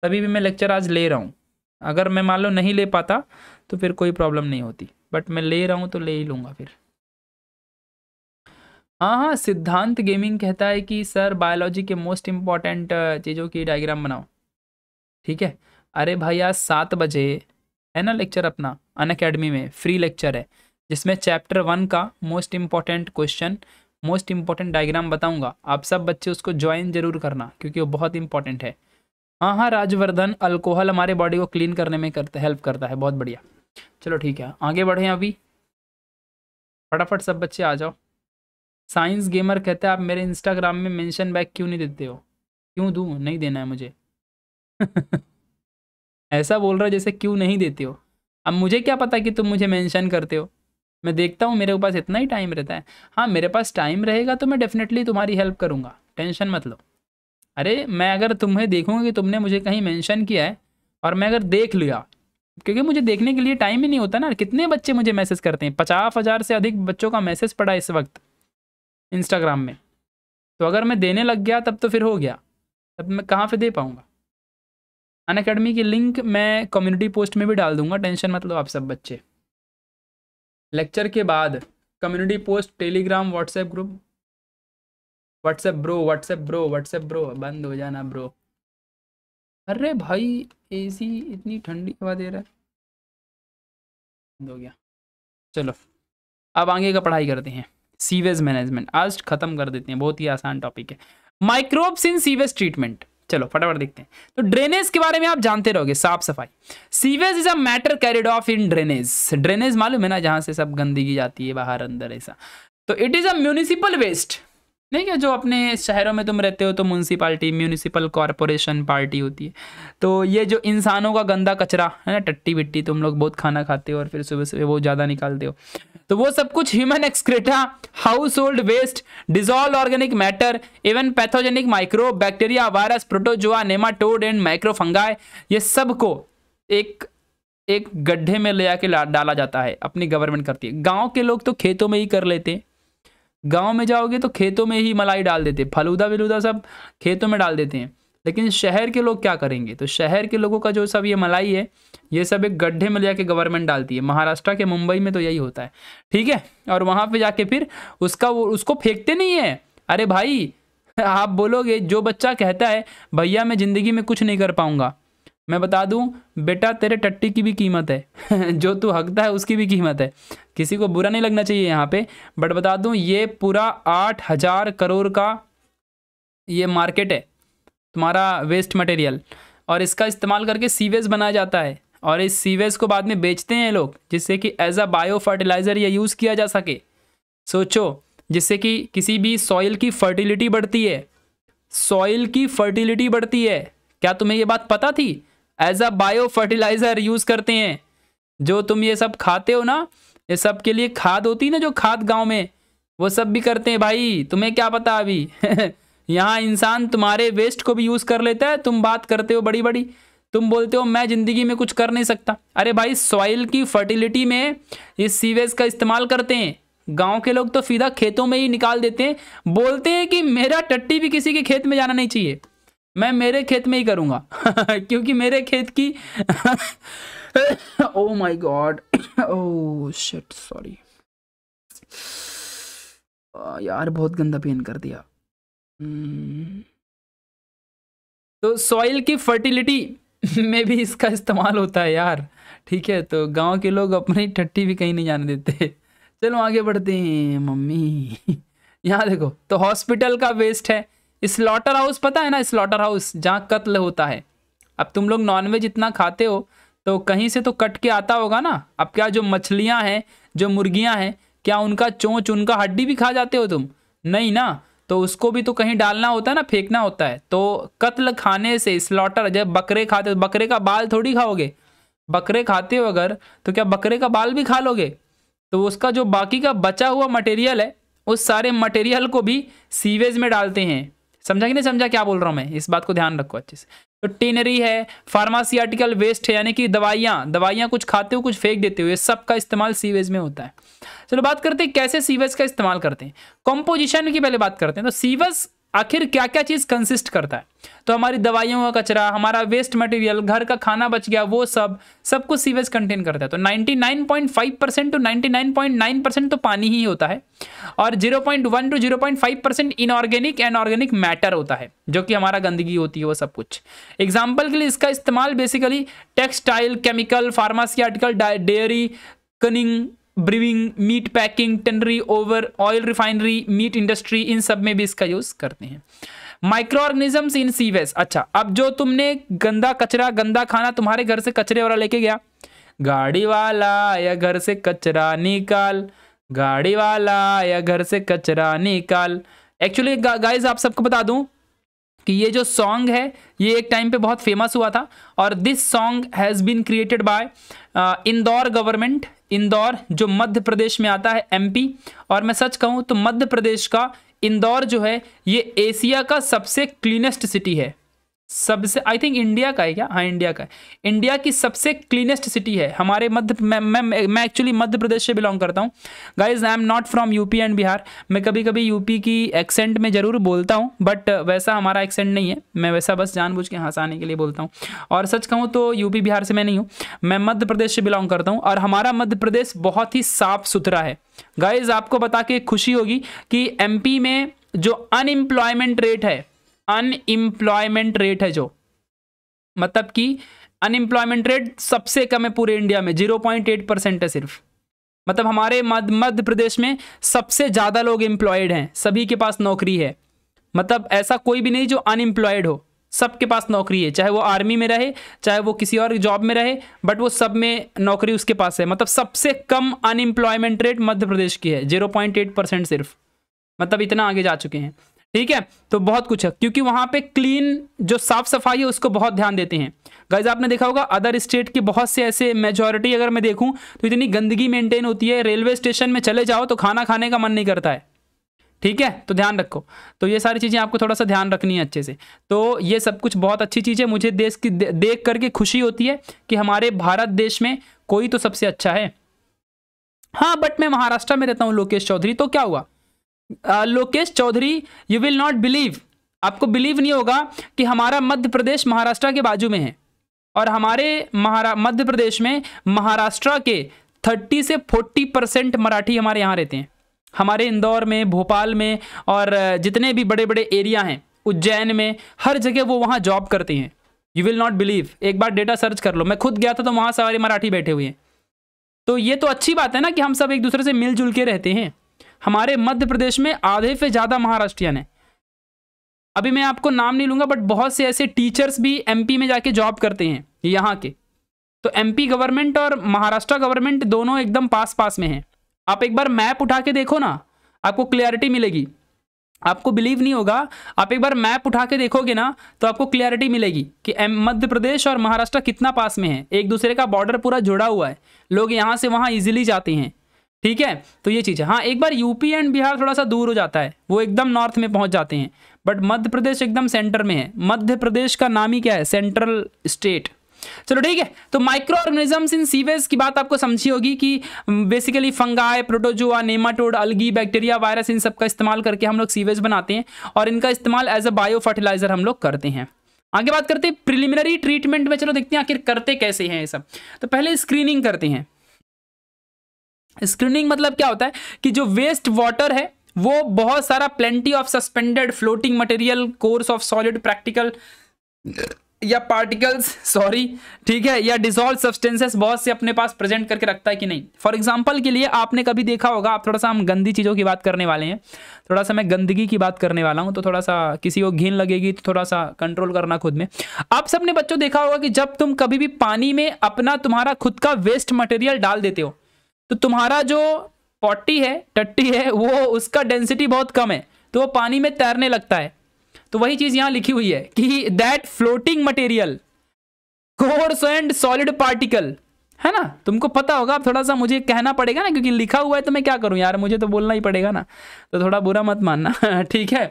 तभी भी मैं लेक्चर आज ले रहा हूँ अगर मैं मान लो नहीं ले पाता तो फिर कोई प्रॉब्लम नहीं होती बट मैं ले रहा हूँ तो ले ही लूँगा फिर हाँ हाँ सिद्धांत गेमिंग कहता है कि सर बायोलॉजी के मोस्ट इम्पॉर्टेंट चीज़ों की डायग्राम बनाओ ठीक है अरे भाई आज सात बजे है ना लेक्चर अपना अन अकेडमी में फ्री लेक्चर है जिसमें चैप्टर वन का most important question most important diagram बताऊंगा आप सब बच्चे उसको ज्वाइन जरूर करना क्योंकि वो बहुत इंपॉर्टेंट है हाँ हाँ राजवर्धन अल्कोहल हमारे बॉडी को क्लीन करने में करते हेल्प करता है बहुत बढ़िया चलो ठीक है आगे बढ़ें अभी फटाफट सब बच्चे आ जाओ साइंस गेमर कहते हैं आप मेरे इंस्टाग्राम में मेंशन बैक क्यों नहीं देते हो क्यों दूँ नहीं देना है मुझे ऐसा बोल रहे हो जैसे क्यों नहीं देते हो अब मुझे क्या पता कि तुम मुझे मेंशन करते हो मैं देखता हूँ मेरे पास इतना ही टाइम रहता है हाँ मेरे पास टाइम रहेगा तो मैं डेफिनेटली तुम्हारी हेल्प करूँगा टेंशन मत लो अरे मैं अगर तुम्हें देखूँगा कि तुमने मुझे कहीं मेंशन किया है और मैं अगर देख लिया क्योंकि मुझे देखने के लिए टाइम ही नहीं होता ना कितने बच्चे मुझे मैसेज करते हैं पचास हज़ार से अधिक बच्चों का मैसेज पड़ा इस वक्त इंस्टाग्राम में तो अगर मैं देने लग गया तब तो फिर हो गया तब मैं कहाँ पे दे पाऊँगा अन अकेडमी की लिंक मैं कम्युनिटी पोस्ट में भी डाल दूंगा टेंशन मतलब आप सब बच्चे लेक्चर के बाद community post Telegram WhatsApp group WhatsApp bro WhatsApp bro WhatsApp bro बंद हो जाना ब्रो अरे भाई एसी इतनी ठंडी हवा दे रहा है बंद हो गया चलो अब आगे का पढ़ाई करते हैं सीवेज मैनेजमेंट आज ख़त्म कर देते हैं बहुत ही आसान टॉपिक है माइक्रोब्स इन सीवेज ट्रीटमेंट चलो फटाफट देखते हैं तो ड्रेनेज के बारे में आप जानते रहोगे साफ सफाई sewage is a matter carried off in drainage drainage मालूम है ना जहां से सब गंदगी जाती है बाहर अंदर ऐसा तो it is a municipal waste नहीं क्या जो अपने शहरों में तुम रहते हो तो म्यूनसिपाल्टी म्यूनिसिपल कॉरपोरेशन पार्टी होती है तो ये जो इंसानों का गंदा कचरा है ना टट्टी बिट्टी तुम लोग बहुत खाना खाते हो और फिर सुबह सुबह बहुत ज़्यादा निकालते हो तो वो सब कुछ human excreta household waste dissolve organic matter even pathogenic micro bacteria virus protozoa nematode and micro fungi ये सब को एक एक गड्ढे में ले आके डाला जाता है अपनी गवर्नमेंट करती है गांव के लोग तो खेतों में ही कर लेते हैं गांव में जाओगे तो खेतों में ही मलाई डाल देते फलूदा विलूदा सब खेतों में डाल देते हैं लेकिन शहर के लोग क्या करेंगे तो शहर के लोगों का जो सब ये मलाई है ये सब एक गड्ढे में जाके गवर्नमेंट डालती है महाराष्ट्र के मुंबई में तो यही होता है ठीक है और वहाँ पर जाके फिर उसका वो उसको फेंकते नहीं है अरे भाई आप बोलोगे जो बच्चा कहता है भैया मैं ज़िंदगी में कुछ नहीं कर पाऊँगा मैं बता दूं बेटा तेरे टट्टी की भी कीमत है जो तू हकता है उसकी भी कीमत है किसी को बुरा नहीं लगना चाहिए यहाँ पे बट बता दूं ये पूरा आठ हज़ार करोड़ का ये मार्केट है तुम्हारा वेस्ट मटेरियल और इसका इस्तेमाल करके सीवेज बनाया जाता है और इस सीवेज को बाद में बेचते हैं लोग जिससे कि एज अ बायो फर्टिलाइज़र यह यूज़ किया जा सके सोचो जिससे कि किसी भी सॉइल की फर्टिलिटी बढ़ती है सॉइल की फर्टिलिटी बढ़ती है क्या तुम्हें ये बात पता थी as a bio fertilizer use करते हैं जो तुम ये सब खाते हो ना ये सब के लिए खाद होती है ना जो खाद गांव में वो सब भी करते हैं भाई तुम्हें क्या पता अभी यहाँ इंसान तुम्हारे वेस्ट को भी यूज़ कर लेता है तुम बात करते हो बड़ी बड़ी तुम बोलते हो मैं ज़िंदगी में कुछ कर नहीं सकता अरे भाई सॉइल की फर्टिलिटी में इस सीवेज का इस्तेमाल करते हैं गांव के लोग तो सीधा खेतों में ही निकाल देते हैं बोलते हैं कि मेरा टट्टी भी किसी के खेत में जाना नहीं चाहिए मैं मेरे खेत में ही करूंगा क्योंकि मेरे खेत की oh my god oh shit sorry यार बहुत गंदा पेन कर दिया hmm. तो सॉइल की फर्टिलिटी में भी इसका इस्तेमाल होता है यार ठीक है तो गांव के लोग अपनी टट्टी भी कहीं नहीं जाने देते चलो आगे बढ़ते हैं मम्मी यहाँ देखो तो हॉस्पिटल का वेस्ट है स्लॉटर हाउस पता है ना स्लॉटर हाउस जहाँ कत्ल होता है अब तुम लोग नॉनवेज इतना खाते हो तो कहीं से तो कट के आता होगा ना अब क्या जो मछलियाँ हैं जो मुर्गियाँ हैं क्या उनका चोंच उनका हड्डी भी खा जाते हो तुम नहीं ना तो उसको भी तो कहीं डालना होता है ना फेंकना होता है तो कत्ल खाने से स्लॉटर जब बकरे खाते हो बकरे का बाल थोड़ी खाओगे बकरे खाते हो अगर तो क्या बकरे का बाल भी खा लोगे तो उसका जो बाकी का बचा हुआ मटेरियल है उस सारे मटेरियल को भी सीवेज में डालते हैं समझा कि नहीं समझा क्या बोल रहा हूँ मैं इस बात को ध्यान रखो अच्छे से तो टिनरी है फार्मासियाटिकल वेस्ट है यानी कि दवाइयाँ दवाइयाँ कुछ खाते हो कुछ फेंक देते हो ये सब का इस्तेमाल सीवेज में होता है चलो बात करते हैं कैसे सीवेज का इस्तेमाल करते हैं कॉम्पोजिशन की पहले बात करते हैं तो सीवेज आखिर क्या क्या चीज़ कंसिस्ट करता है तो हमारी दवाइयों का कचरा हमारा वेस्ट मटेरियल घर का खाना बच गया वो सब सब कुछ सीवेज कंटेन करता है तो 99.5 परसेंट टू 99.9 परसेंट तो पानी ही होता है और 0.1 to 0.5 percent inorganic and organic matter होता है जो कि हमारा गंदगी होती है वो सब कुछ एग्जाम्पल के लिए इसका इस्तेमाल basically textile chemical pharma dairy canning brewing meat packing tannery over oil refinery meat industry इन सब में भी इसका यूज़ करते हैं माइक्रो ऑर्गेनिजम्स इन सीवेज अच्छा अब जो तुमने गंदा कचरा गंदा खाना तुम्हारे घर से कचरे वाला लेके गया गाड़ी वाला या घर से कचरा निकाल गाड़ी वाला या घर से कचरा निकाल एक्चुअली गाइज आप सबको बता दूं कि ये जो सॉन्ग है ये एक टाइम पे बहुत फेमस हुआ था और this song has been created by Indore government Indore जो मध्य प्रदेश में आता है एमपी और मैं सच कहूँ तो मध्य प्रदेश का इंदौर जो है ये एशिया का सबसे क्लीनेस्ट सिटी है सबसे आई थिंक इंडिया का है क्या हाँ इंडिया का है इंडिया की सबसे क्लीनेस्ट सिटी है हमारे मध्य मैं मैं मैं एक्चुअली मध्य प्रदेश से बिलोंग करता हूँ guys I am not from UP and Bihar मैं कभी कभी यूपी की एक्सेंट में ज़रूर बोलता हूँ बट वैसा हमारा एक्सेंट नहीं है मैं वैसा बस जानबूझ के हंसाने के लिए बोलता हूँ और सच कहूँ तो यूपी बिहार से मैं नहीं हूँ मैं मध्य प्रदेश से बिलोंग करता हूँ और हमारा मध्य प्रदेश बहुत ही साफ़ सुथरा है गाइज आपको बता के खुशी होगी कि एम में जो अनएम्प्लॉयमेंट रेट है अनएम्प्लॉयमेंट रेट है जो मतलब कि अनएम्प्लॉयमेंट रेट सबसे कम है पूरे इंडिया में जीरो पॉइंट एट परसेंट है सिर्फ मतलब हमारे मध्य मध्य प्रदेश में सबसे ज़्यादा लोग एम्प्लॉयड हैं सभी के पास नौकरी है मतलब ऐसा कोई भी नहीं जो अनएम्प्लॉयड हो सबके पास नौकरी है चाहे वो आर्मी में रहे चाहे वो किसी और जॉब में रहे बट वो सब में नौकरी उसके पास है मतलब सबसे कम अनएम्प्लॉयमेंट रेट मध्य प्रदेश की है जीरो पॉइंट एट परसेंट सिर्फ मतलब इतना आगे जा चुके हैं ठीक है तो बहुत कुछ है क्योंकि वहां पे क्लीन जो साफ सफाई है उसको बहुत ध्यान देते हैं गाइज आपने देखा होगा अदर स्टेट के बहुत से ऐसे मेजोरिटी अगर मैं देखूँ तो इतनी गंदगी मेंटेन होती है रेलवे स्टेशन में चले जाओ तो खाना खाने का मन नहीं करता है ठीक है तो ध्यान रखो तो ये सारी चीज़ें आपको थोड़ा सा ध्यान रखनी है अच्छे से तो ये सब कुछ बहुत अच्छी चीज़ है मुझे देश की दे, देख करके खुशी होती है कि हमारे भारत देश में कोई तो सबसे अच्छा है हाँ बट मैं महाराष्ट्र में रहता हूँ लोकेश चौधरी तो क्या हुआ Lokesh Chaudhary you will not believe आपको बिलीव नहीं होगा कि हमारा मध्य प्रदेश महाराष्ट्र के बाजू में है और हमारे महारा मध्य प्रदेश में महाराष्ट्र के थर्टी से फोर्टी परसेंट मराठी हमारे यहाँ रहते हैं हमारे इंदौर में भोपाल में और जितने भी बड़े बड़े एरिया हैं उज्जैन में हर जगह वो वहाँ जॉब करते हैं यू विल नॉट बिलीव एक बार डेटा सर्च कर लो मैं खुद गया था तो वहाँ सारे मराठी बैठे हुए हैं तो ये तो अच्छी बात है ना कि हम सब एक दूसरे से मिलजुल के रहते हैं हमारे मध्य प्रदेश में आधे से ज़्यादा महाराष्ट्रियन है अभी मैं आपको नाम नहीं लूँगा बट बहुत से ऐसे टीचर्स भी एम में जाके जॉब करते हैं यहाँ के तो एम गवर्नमेंट और महाराष्ट्र गवर्नमेंट दोनों एकदम पास पास में हैं आप एक बार मैप उठा के देखो ना आपको क्लियरिटी मिलेगी आपको बिलीव नहीं होगा आप एक बार मैप उठा के देखोगे ना तो आपको क्लियरिटी मिलेगी कि मध्य प्रदेश और महाराष्ट्र कितना पास में है एक दूसरे का बॉर्डर पूरा जुड़ा हुआ है लोग यहाँ से वहाँ इजीली जाते हैं ठीक है तो ये चीज़ है हाँ एक बार यूपी एंड बिहार थोड़ा सा दूर हो जाता है वो एकदम नॉर्थ में पहुंच जाते हैं बट मध्य प्रदेश एकदम सेंटर में है मध्य प्रदेश का नाम ही क्या है सेंट्रल स्टेट चलो ठीक है तो माइक्रो ऑर्गेनिजम्स इन सीवेज की बात आपको समझी होगी कि basically fungi protozoa nematode algae bacteria virus इन सब का इस्तेमाल करके हम लोग सीवेज बनाते हैं और इनका इस्तेमाल एज अ बायो फर्टिलाइजर हम लोग करते हैं आगे बात करते हैं प्रिलिमिनरी ट्रीटमेंट में चलो देखते हैं आखिर करते कैसे हैं ये सब तो पहले स्क्रीनिंग करते हैं स्क्रीनिंग मतलब क्या होता है कि जो वेस्ट वाटर है वो बहुत सारा plenty of suspended floating material coarse of solid practical या पार्टिकल्स सॉरी ठीक है या डिजॉल्व सब्सटेंसेस बहुत से अपने पास प्रेजेंट करके रखता है कि नहीं फॉर एग्जाम्पल के लिए आपने कभी देखा होगा आप थोड़ा सा हम गंदी चीज़ों की बात करने वाले हैं थोड़ा सा मैं गंदगी की बात करने वाला हूँ तो थोड़ा सा किसी को घिन लगेगी तो थोड़ा सा कंट्रोल करना खुद में आप सबने बच्चों देखा होगा कि जब तुम कभी भी पानी में अपना तुम्हारा खुद का वेस्ट मटेरियल डाल देते हो तो तुम्हारा जो पॉटी है टट्टी है वो उसका डेंसिटी बहुत कम है तो वो पानी में तैरने लगता है तो वही चीज़ यहां लिखी हुई है कि that floating material coarse and solid particle है ना तुमको पता होगा अब थोड़ा सा मुझे कहना पड़ेगा ना क्योंकि लिखा हुआ है तो मैं क्या करूँ यार मुझे तो बोलना ही पड़ेगा ना तो थोड़ा बुरा मत मानना ठीक है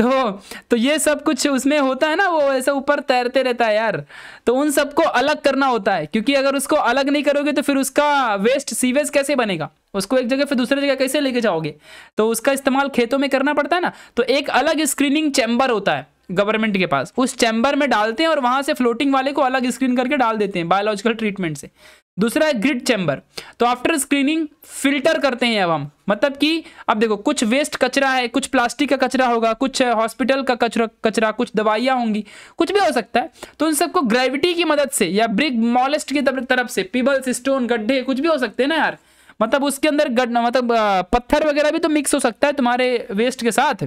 तो तो ये सब कुछ उसमें होता है ना वो ऐसे ऊपर तैरते रहता है यार तो उन सबको अलग करना होता है क्योंकि अगर उसको अलग नहीं करोगे तो फिर उसका वेस्ट सीवेज कैसे बनेगा उसको एक जगह फिर दूसरी जगह कैसे लेके जाओगे तो उसका इस्तेमाल खेतों में करना पड़ता है ना तो एक अलग स्क्रीनिंग चैम्बर होता है गवर्नमेंट के पास उस चैम्बर में डालते हैं और वहां से फ्लोटिंग वाले को अलग स्क्रीन करके डाल देते हैं बायोलॉजिकल ट्रीटमेंट से दूसरा है ग्रिड चैम्बर तो आफ्टर स्क्रीनिंग फिल्टर करते हैं अब हम मतलब कि अब देखो कुछ वेस्ट कचरा है कुछ प्लास्टिक का कचरा होगा कुछ हॉस्पिटल का कचरा कचरा कुछ दवाइयाँ होंगी कुछ भी हो सकता है तो उन सबको ग्रेविटी की मदद से या ब्रिक मॉलेस्ट की तरफ से पीबल्स स्टोन गड्ढे कुछ भी हो सकते हैं ना यार मतलब उसके अंदर मतलब पत्थर वगैरह भी तो मिक्स हो सकता है तुम्हारे वेस्ट के साथ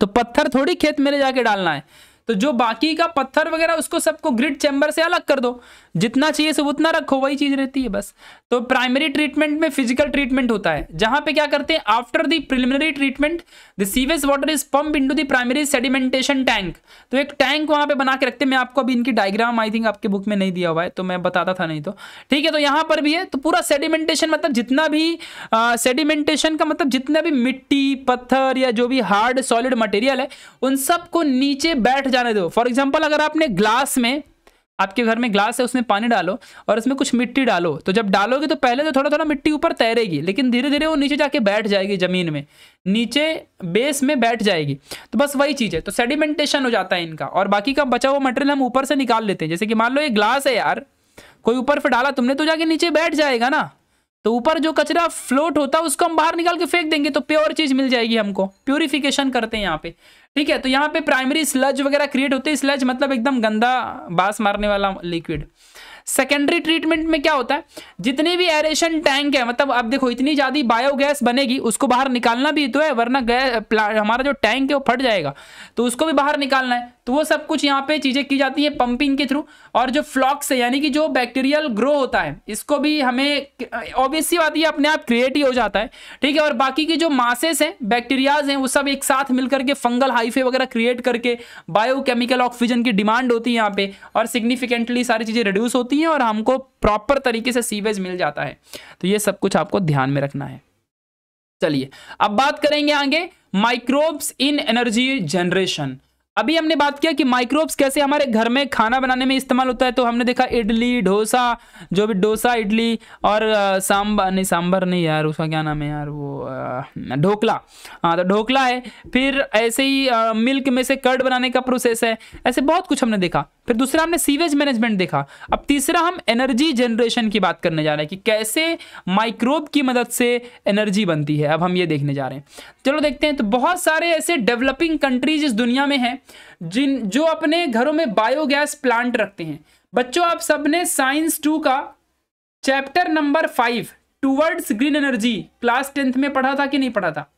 तो पत्थर थोड़ी खेत में ले जाके डालना है तो जो बाकी का पत्थर वगैरह उसको सबको ग्रिड चैम्बर से अलग कर दो जितना चाहिए सब उतना रखो वही चीज़ रहती है बस तो प्राइमरी ट्रीटमेंट में फिजिकल ट्रीटमेंट होता है जहां पे क्या करते हैं after the preliminary treatment the sewage water is pump into primary sedimentation tank तो एक टैंक वहां पे बना के रखते मैं आपको अभी इनकी डायग्राम आई थिंक आपके बुक में नहीं दिया हुआ है तो मैं बताता था नहीं तो ठीक है तो यहां पर भी है तो पूरा सेडिमेंटेशन मतलब जितना भी सेडिमेंटेशन का मतलब जितना भी मिट्टी पत्थर या जो भी हार्ड सॉलिड मटेरियल है उन सबको नीचे बैठ जाने दो फॉर एग्जाम्पल अगर आपने ग्लास में आपके घर में ग्लास है उसमें पानी डालो और उसमें कुछ मिट्टी डालो तो जब डालोगे तो पहले तो थोड़ा थोड़ा मिट्टी ऊपर तैरेगी लेकिन धीरे धीरे वो नीचे जाके बैठ जाएगी ज़मीन में नीचे बेस में बैठ जाएगी तो बस वही चीज़ है तो सेडिमेंटेशन हो जाता है इनका और बाकी का बचा हुआ मटेरियल हम ऊपर से निकाल लेते हैं जैसे कि मान लो ये ग्लास है यार कोई ऊपर फिर डाला तुमने तो जाके नीचे बैठ जाएगा ना तो ऊपर जो कचरा फ्लोट होता है उसको हम बाहर निकाल के फेंक देंगे तो प्योर चीज मिल जाएगी हमको प्योरिफिकेशन करते हैं यहाँ पे ठीक है तो यहाँ पे प्राइमरी स्लज वगैरह क्रिएट होते हैं स्लज मतलब एकदम गंदा बांस मारने वाला लिक्विड सेकेंडरी ट्रीटमेंट में क्या होता है जितने भी एरेशन टैंक है मतलब आप देखो इतनी ज़्यादा बायोगैस बनेगी उसको बाहर निकालना भी तो है वरना गैस हमारा जो टैंक है वो फट जाएगा तो उसको भी बाहर निकालना है तो वो सब कुछ यहाँ पे चीज़ें की जाती है पंपिंग के थ्रू और जो फ्लॉक्स है यानी कि जो बैक्टीरियल ग्रो होता है इसको भी हमें ऑब्वियसली बात ये अपने आप क्रिएट ही हो जाता है ठीक है और बाकी के जो मासेस हैं बैक्टीरियाज हैं वो सब एक साथ मिलकर के फंगल हाइफे वगैरह क्रिएट करके बायोकेमिकल ऑक्सीजन की डिमांड होती है यहाँ पे और सिग्निफिकेंटली सारी चीज़ें रिड्यूस होती हैं और हमको प्रॉपर तरीके से सीवेज मिल जाता है तो ये सब कुछ आपको ध्यान में रखना है चलिए अब बात करेंगे आगे माइक्रोब्स इन एनर्जी जनरेशन अभी हमने बात किया कि माइक्रोब्स कैसे हमारे घर में खाना बनाने में इस्तेमाल होता है तो हमने देखा इडली डोसा जो भी डोसा इडली और सांबर नहीं सांभर नहीं यार उसका क्या नाम है यार वो ढोकला हाँ तो ढोकला है फिर ऐसे ही मिल्क में से कर्ड बनाने का प्रोसेस है ऐसे बहुत कुछ हमने देखा फिर दूसरा हमने सीवेज मैनेजमेंट देखा अब तीसरा हम एनर्जी जनरेशन की बात करने जा रहे हैं कि कैसे माइक्रोब की मदद से एनर्जी बनती है अब हम ये देखने जा रहे हैं चलो देखते हैं तो बहुत सारे ऐसे डेवलपिंग कंट्रीज इस दुनिया में हैं जिन जो अपने घरों में बायोगैस प्लांट रखते हैं बच्चों आप सबने साइंस टू का chapter number five towards green energy class tenth में पढ़ा था कि नहीं पढ़ा था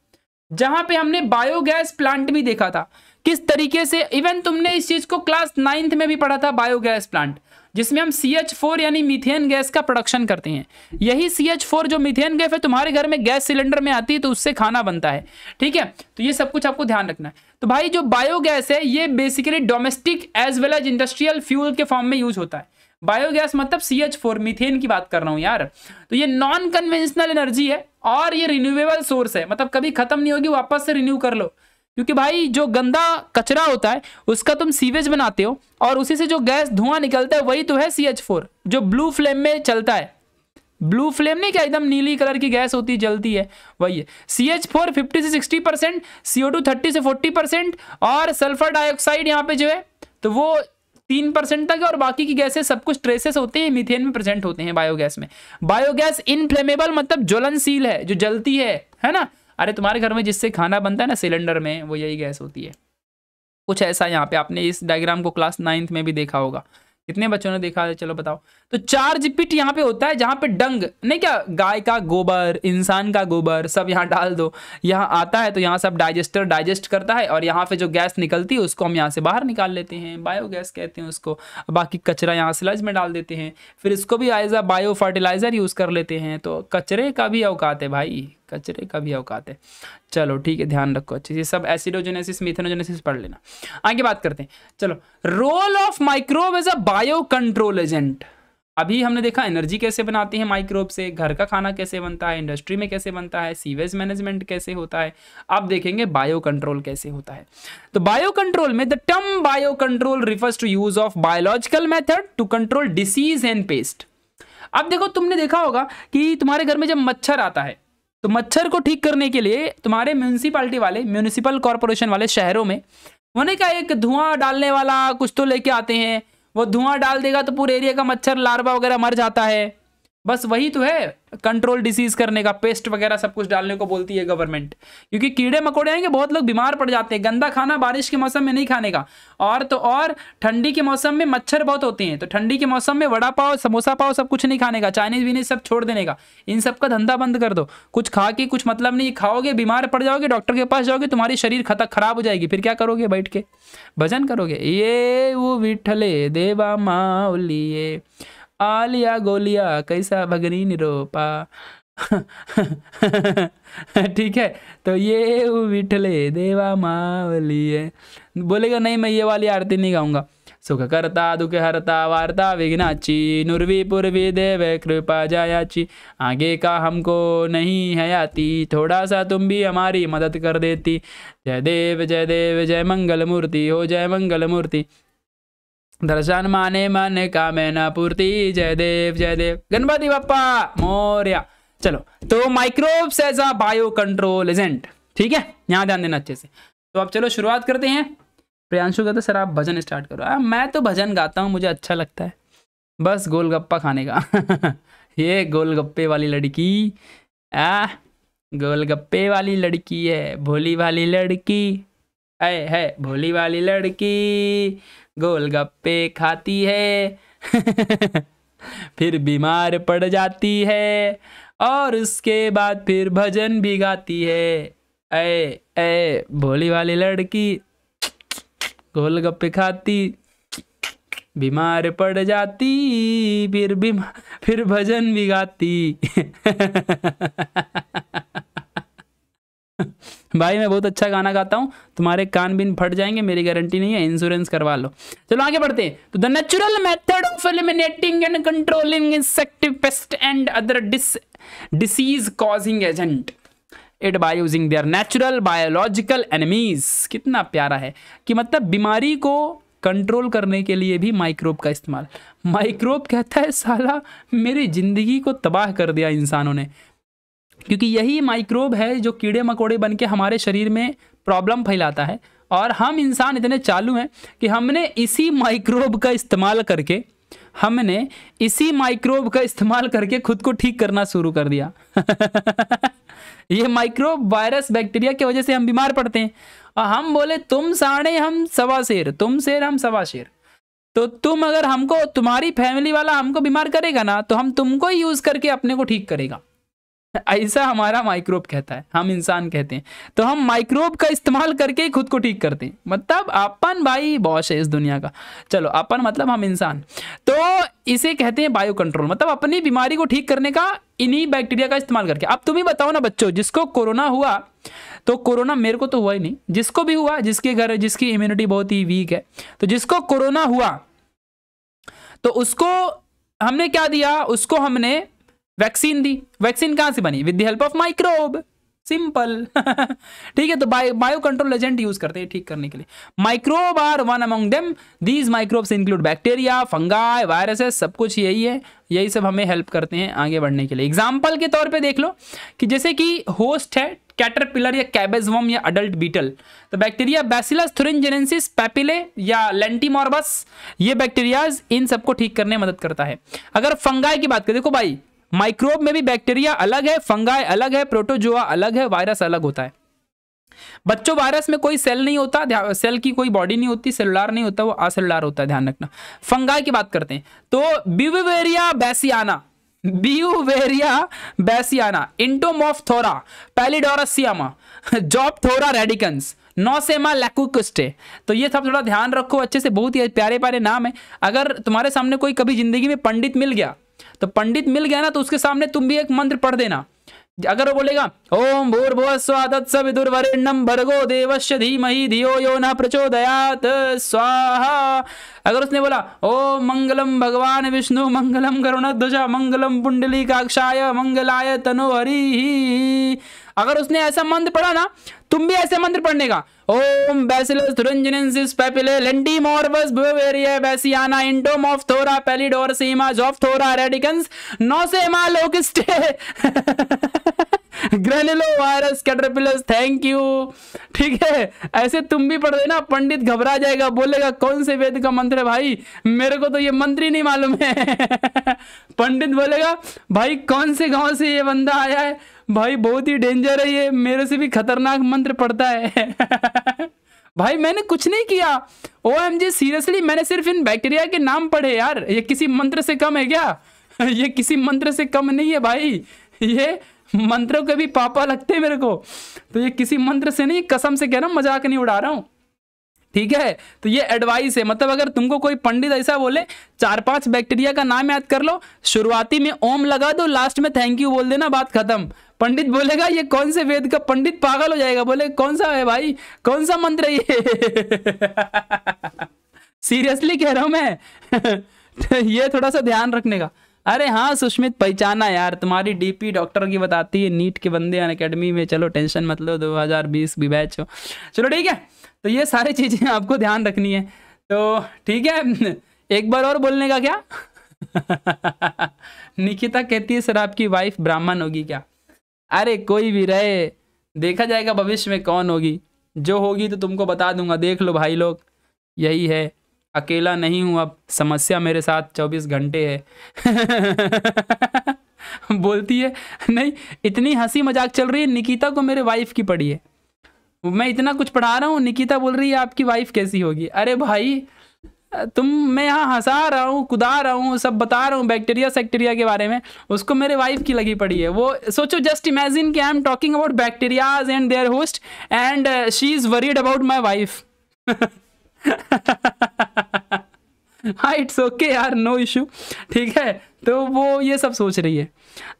जहां पे हमने बायोगैस प्लांट भी देखा था किस तरीके से इवन तुमने इस चीज को क्लास नाइन्थ में भी पढ़ा था बायोगैस प्लांट जिसमें हम सी एच फोर यानी मिथेन गैस का प्रोडक्शन करते हैं यही सी एच फोर जो मिथेन गैस है तुम्हारे घर में गैस सिलेंडर में आती है तो उससे खाना बनता है ठीक है तो ये सब कुछ आपको ध्यान रखना है तो भाई जो बायोगैस है ये basically domestic as well as industrial fuel के फॉर्म में यूज होता है बायोगैस मतलब सी एच फोर मिथेन की बात कर रहा हूँ यार तो ये नॉन कन्वेंशनल एनर्जी है और ये रिन्यूएबल सोर्स है मतलब कभी खत्म नहीं होगी वापस से रिन्यू कर लो क्योंकि भाई जो गंदा कचरा होता है उसका तुम सीवेज बनाते हो और उसी से जो गैस धुआं निकलता है वही तो है सी एच फोर जो ब्लू फ्लेम में चलता है ब्लू फ्लेम नहीं क्या एकदम नीली कलर की गैस होती है जलती है वही है सी एच फोर फिफ्टी से sixty percent C O two thirty से फोर्टी परसेंट और सल्फर डाइऑक्साइड यहाँ पे जो है तो वो तीन परसेंट तक और बाकी की गैसें सब कुछ ट्रेसेस होते हैं मीथेन में प्रेजेंट होते हैं बायोगैस में बायोगैस इनफ्लेमेबल मतलब ज्वलनशील है जो जलती है है ना अरे तुम्हारे घर में जिससे खाना बनता है ना सिलेंडर में वो यही गैस होती है कुछ ऐसा यहाँ पे आपने इस डायग्राम को क्लास नाइन्थ में भी देखा होगा कितने बच्चों ने देखा है चलो बताओ तो चार्ज पिट यहाँ पे होता है जहाँ पे डंग नहीं क्या गाय का गोबर इंसान का गोबर सब यहाँ डाल दो यहाँ आता है तो यहाँ सब डाइजेस्टर डाइजेस्ट करता है और यहाँ पे जो गैस निकलती है उसको हम यहाँ से बाहर निकाल लेते हैं बायोगैस कहते हैं उसको बाकी कचरा यहाँ स्लज में डाल देते हैं फिर इसको भी as a bio fertiliser use कर लेते हैं तो कचरे का भी अवकात है भाई कचरे का भी अवकात है चलो ठीक है ध्यान रखो अच्छे से सब एसिडोजेनेसिस मिथेनोजेनेसिस पढ़ लेना आगे बात करते हैं चलो role of microbe as a bio control agent अभी हमने देखा एनर्जी कैसे बनाते हैं माइक्रोब से घर का खाना कैसे बनता है इंडस्ट्री में कैसे बनता है सीवेज मैनेजमेंट कैसे होता है अब देखेंगे बायो कंट्रोल कैसे होता है तो बायो कंट्रोल में the term bio control refers to use of biological method to control disease and pest अब देखो तुमने देखा होगा कि तुम्हारे घर में जब मच्छर आता है तो मच्छर को ठीक करने के लिए तुम्हारे म्यूनिसिपालिटी वाले म्यूनिसिपल कॉरपोरेशन वाले शहरों में उन्हें क्या एक धुआं डालने वाला कुछ तो लेके आते हैं वो धुआं डाल देगा तो पूरे एरिया का मच्छर लार्वा वगैरह मर जाता है बस वही तो है कंट्रोल डिसीज करने का पेस्ट वगैरह सब कुछ डालने को बोलती है गवर्नमेंट क्योंकि कीड़े मकोड़े आएंगे बहुत लोग बीमार पड़ जाते हैं गंदा खाना बारिश के मौसम में नहीं खाने का और तो और ठंडी के मौसम में मच्छर बहुत होते हैं तो ठंडी के मौसम में वड़ा पाव समोसा पाव सब कुछ नहीं खाने का चाइनीज वीनीज सब छोड़ देने का इन सब का धंधा बंद कर दो कुछ खा के कुछ मतलब नहीं खाओगे बीमार पड़ जाओगे डॉक्टर के पास जाओगे तुम्हारी शरीर खता खराब हो जाएगी फिर क्या करोगे बैठ के भजन करोगे ये वो विठले देवा माउलिए आलिया गोलिया कैसा भगनी निरोपा ठीक है तो ये विठले देवा मावली बोलेगा नहीं मैं ये वाली आरती नहीं गाऊंगा सुख करता दुख हरता वार्ता विघ्नाची नुर्वी पूर्वी देव कृपा जायाची आगे का हमको नहीं है आती थोड़ा सा तुम भी हमारी मदद कर देती जय देव जय देव जय मंगल मूर्ति हो जय मंगल मूर्ति दर्शन माने मन का मैना पूर्ति जय देव जय देव गणपति बापा मौर्या चलो तो microbes as a bio control agent ठीक है यहाँ ध्यान देना अच्छे से तो अब चलो शुरुआत करते हैं प्रियांशु कहते सर आप भजन स्टार्ट करो आ, मैं तो भजन गाता हूँ मुझे अच्छा लगता है बस गोलगप्पा खाने का ये गोलगप्पे वाली लड़की आ गोलगप्पे वाली लड़की है भोली वाली लड़की है भोली वाली लड़की गोलगप्पे खाती है फिर बीमार पड़ जाती है और उसके बाद फिर भजन भी गाती है ए ऐ भोली वाली लड़की गोलगप्पे खाती बीमार पड़ जाती फिर बीमा फिर भजन भी गाती भाई मैं बहुत अच्छा गाना गाता हूँ तुम्हारे कान बिन फट जाएंगे मेरी गारंटी नहीं है इंश्योरेंस करवा लो चलो आगे बढ़ते हैं तो the natural method of eliminating and controlling insect pest and other dis disease causing agent it by using their natural biological enemies कितना प्यारा है कि मतलब बीमारी को कंट्रोल करने के लिए भी माइक्रोब का इस्तेमाल माइक्रोब कहता है साला मेरी ज़िंदगी को तबाह कर दिया इंसानों ने क्योंकि यही माइक्रोब है जो कीड़े मकोड़े बन के हमारे शरीर में प्रॉब्लम फैलाता है और हम इंसान इतने चालू हैं कि हमने इसी माइक्रोब का इस्तेमाल करके हमने इसी माइक्रोब का इस्तेमाल करके खुद को ठीक करना शुरू कर दिया ये माइक्रोब वायरस बैक्टीरिया की वजह से हम बीमार पड़ते हैं और हम बोले तुम साढ़े हम सवा शेर तुम शेर हम सवा शेर तो तुम अगर हमको तुम्हारी फैमिली वाला हमको बीमार करेगा ना तो हम तुमको यूज़ करके अपने को ठीक करेगा ऐसा हमारा माइक्रोब कहता है हम इंसान कहते हैं तो हम माइक्रोब का इस्तेमाल करके खुद को ठीक करते हैं मतलब अपन भाई बॉस है इस दुनिया का चलो अपन मतलब हम इंसान तो इसे कहते हैं बायो कंट्रोल मतलब अपनी बीमारी को ठीक करने का इन्हीं बैक्टीरिया का इस्तेमाल करके अब तुम ही बताओ ना बच्चों जिसको कोरोना हुआ तो कोरोना मेरे को तो हुआ ही नहीं जिसको भी हुआ जिसके घर जिसकी इम्यूनिटी बहुत ही वीक है तो जिसको कोरोना हुआ तो उसको हमने क्या दिया उसको हमने वैक्सीन दी वैक्सीन कहां से बनी with the help of microbe simple ठीक है तो बायो कंट्रोल एजेंट यूज करते हैं ठीक करने के लिए microbe are one among them these microbes include bacteria fungi viruses सब कुछ यही है यही सब हमें हेल्प करते हैं आगे बढ़ने के लिए एग्जाम्पल के तौर पे देख लो कि जैसे कि होस्ट है कैटरपिलर या कैबेज वम या अडल्ट बीटल तो बैक्टीरिया बैसिलस थुरिनजेनेसिस पैपिले या लेंटीमॉर्बस ये बैक्टीरियाज इन सबको ठीक करने में मदद करता है अगर फंगाई की बात करें देखो भाई माइक्रोब में भी बैक्टीरिया अलग है फंगाई अलग है प्रोटोजोआ अलग है वायरस अलग होता है बच्चों वायरस में कोई सेल नहीं होता सेल की कोई बॉडी नहीं होती सेलुलर नहीं होता वो असेलुलर होता है ध्यान रखना फंगाई की बात करते हैं तो बिवेरिया बैसियाना ब्यूवेरिया बैसियाना इंटोमोफथोरा पैलिडोरसियमा जॉबथोरा रेडिकन्स नौसेमा लैकुकस्टे तो ये सब थोड़ा ध्यान रखो अच्छे से बहुत ही प्यारे प्यारे नाम है अगर तुम्हारे सामने कोई कभी ज़िंदगी में पंडित मिल गया तो पंडित मिल गया ना तो उसके सामने तुम भी एक मंत्र पढ़ देना अगर वो बोलेगा ओम भूर्भुव स्वादत्त सविदुर्वरेण्यम भर्गो देवश्य धीमहि धियो यो न प्रचोदयात स्वाहा अगर उसने बोला ओम मंगलम भगवान विष्णु मंगलम करुणध्वजा मंगलम पुंडली काक्षाय मंगलाय तनु अगर उसने ऐसा मंत्र पढ़ा ना तुम भी ऐसे मंत्र पढ़ने का ओम बैसिलस बैसियाना इंडोम ऑफ थोरा सीमा जॉफ थोरा रेडिकंस वायरस कैटरपिलस थैंक यू ठीक है ऐसे तुम भी पढ़ देना पंडित घबरा जाएगा बोलेगा कौन से वेद का मंत्र है भाई मेरे को तो ये मंत्र ही नहीं मालूम है पंडित बोलेगा भाई कौन से गांव से ये बंदा आया है भाई बहुत ही डेंजर है ये मेरे से भी खतरनाक मंत्र पड़ता है भाई मैंने कुछ नहीं किया ओ एम जी सीरियसली मैंने सिर्फ इन बैक्टीरिया के नाम पढ़े यार ये किसी मंत्र से कम है क्या ये किसी मंत्र से कम नहीं है भाई ये मंत्रों के भी पापा लगते हैं मेरे को तो ये किसी मंत्र से नहीं कसम से कह रहा हूँ मजाक नहीं उड़ा रहा हूँ ठीक है तो ये एडवाइस है मतलब अगर तुमको कोई पंडित ऐसा बोले चार पांच बैक्टीरिया का नाम याद कर लो शुरुआती में ओम लगा दो लास्ट में थैंक यू बोल देना बात खत्म पंडित बोलेगा ये कौन से वेद का पंडित पागल हो जाएगा बोले कौन सा है भाई कौन सा मंत्र है ये सीरियसली कह रहा हूं मैं ये थोड़ा सा ध्यान रखने का अरे हाँ सुष्मित पहचाना यार तुम्हारी डीपी डॉक्टर की बताती है नीट के बंदे अन अकेडमी में चलो टेंशन मतलब बीस भी बैच हो चलो ठीक है तो ये सारी चीज़ें आपको ध्यान रखनी है तो ठीक है एक बार और बोलने का क्या निकिता कहती है सर आपकी वाइफ ब्राह्मण होगी क्या अरे कोई भी रहे देखा जाएगा भविष्य में कौन होगी जो होगी तो तुमको बता दूंगा देख लो भाई लोग यही है अकेला नहीं हूँ अब समस्या मेरे साथ चौबीस घंटे है बोलती है नहीं इतनी हंसी मजाक चल रही है निकिता को मेरे वाइफ की पड़ी है मैं इतना कुछ पढ़ा रहा हूँ निकिता बोल रही है आपकी वाइफ कैसी होगी अरे भाई तुम मैं यहाँ हंसा रहा हूँ कुदा रहा हूँ सब बता रहा हूँ बैक्टीरिया सेक्टेरिया के बारे में उसको मेरे वाइफ की लगी पड़ी है वो सोचो जस्ट इमेजिन कि I am talking about bacterias and their host and she is worried about my wife हाँ इट्स ओके यार नो इशू ठीक है तो वो ये सब सोच रही है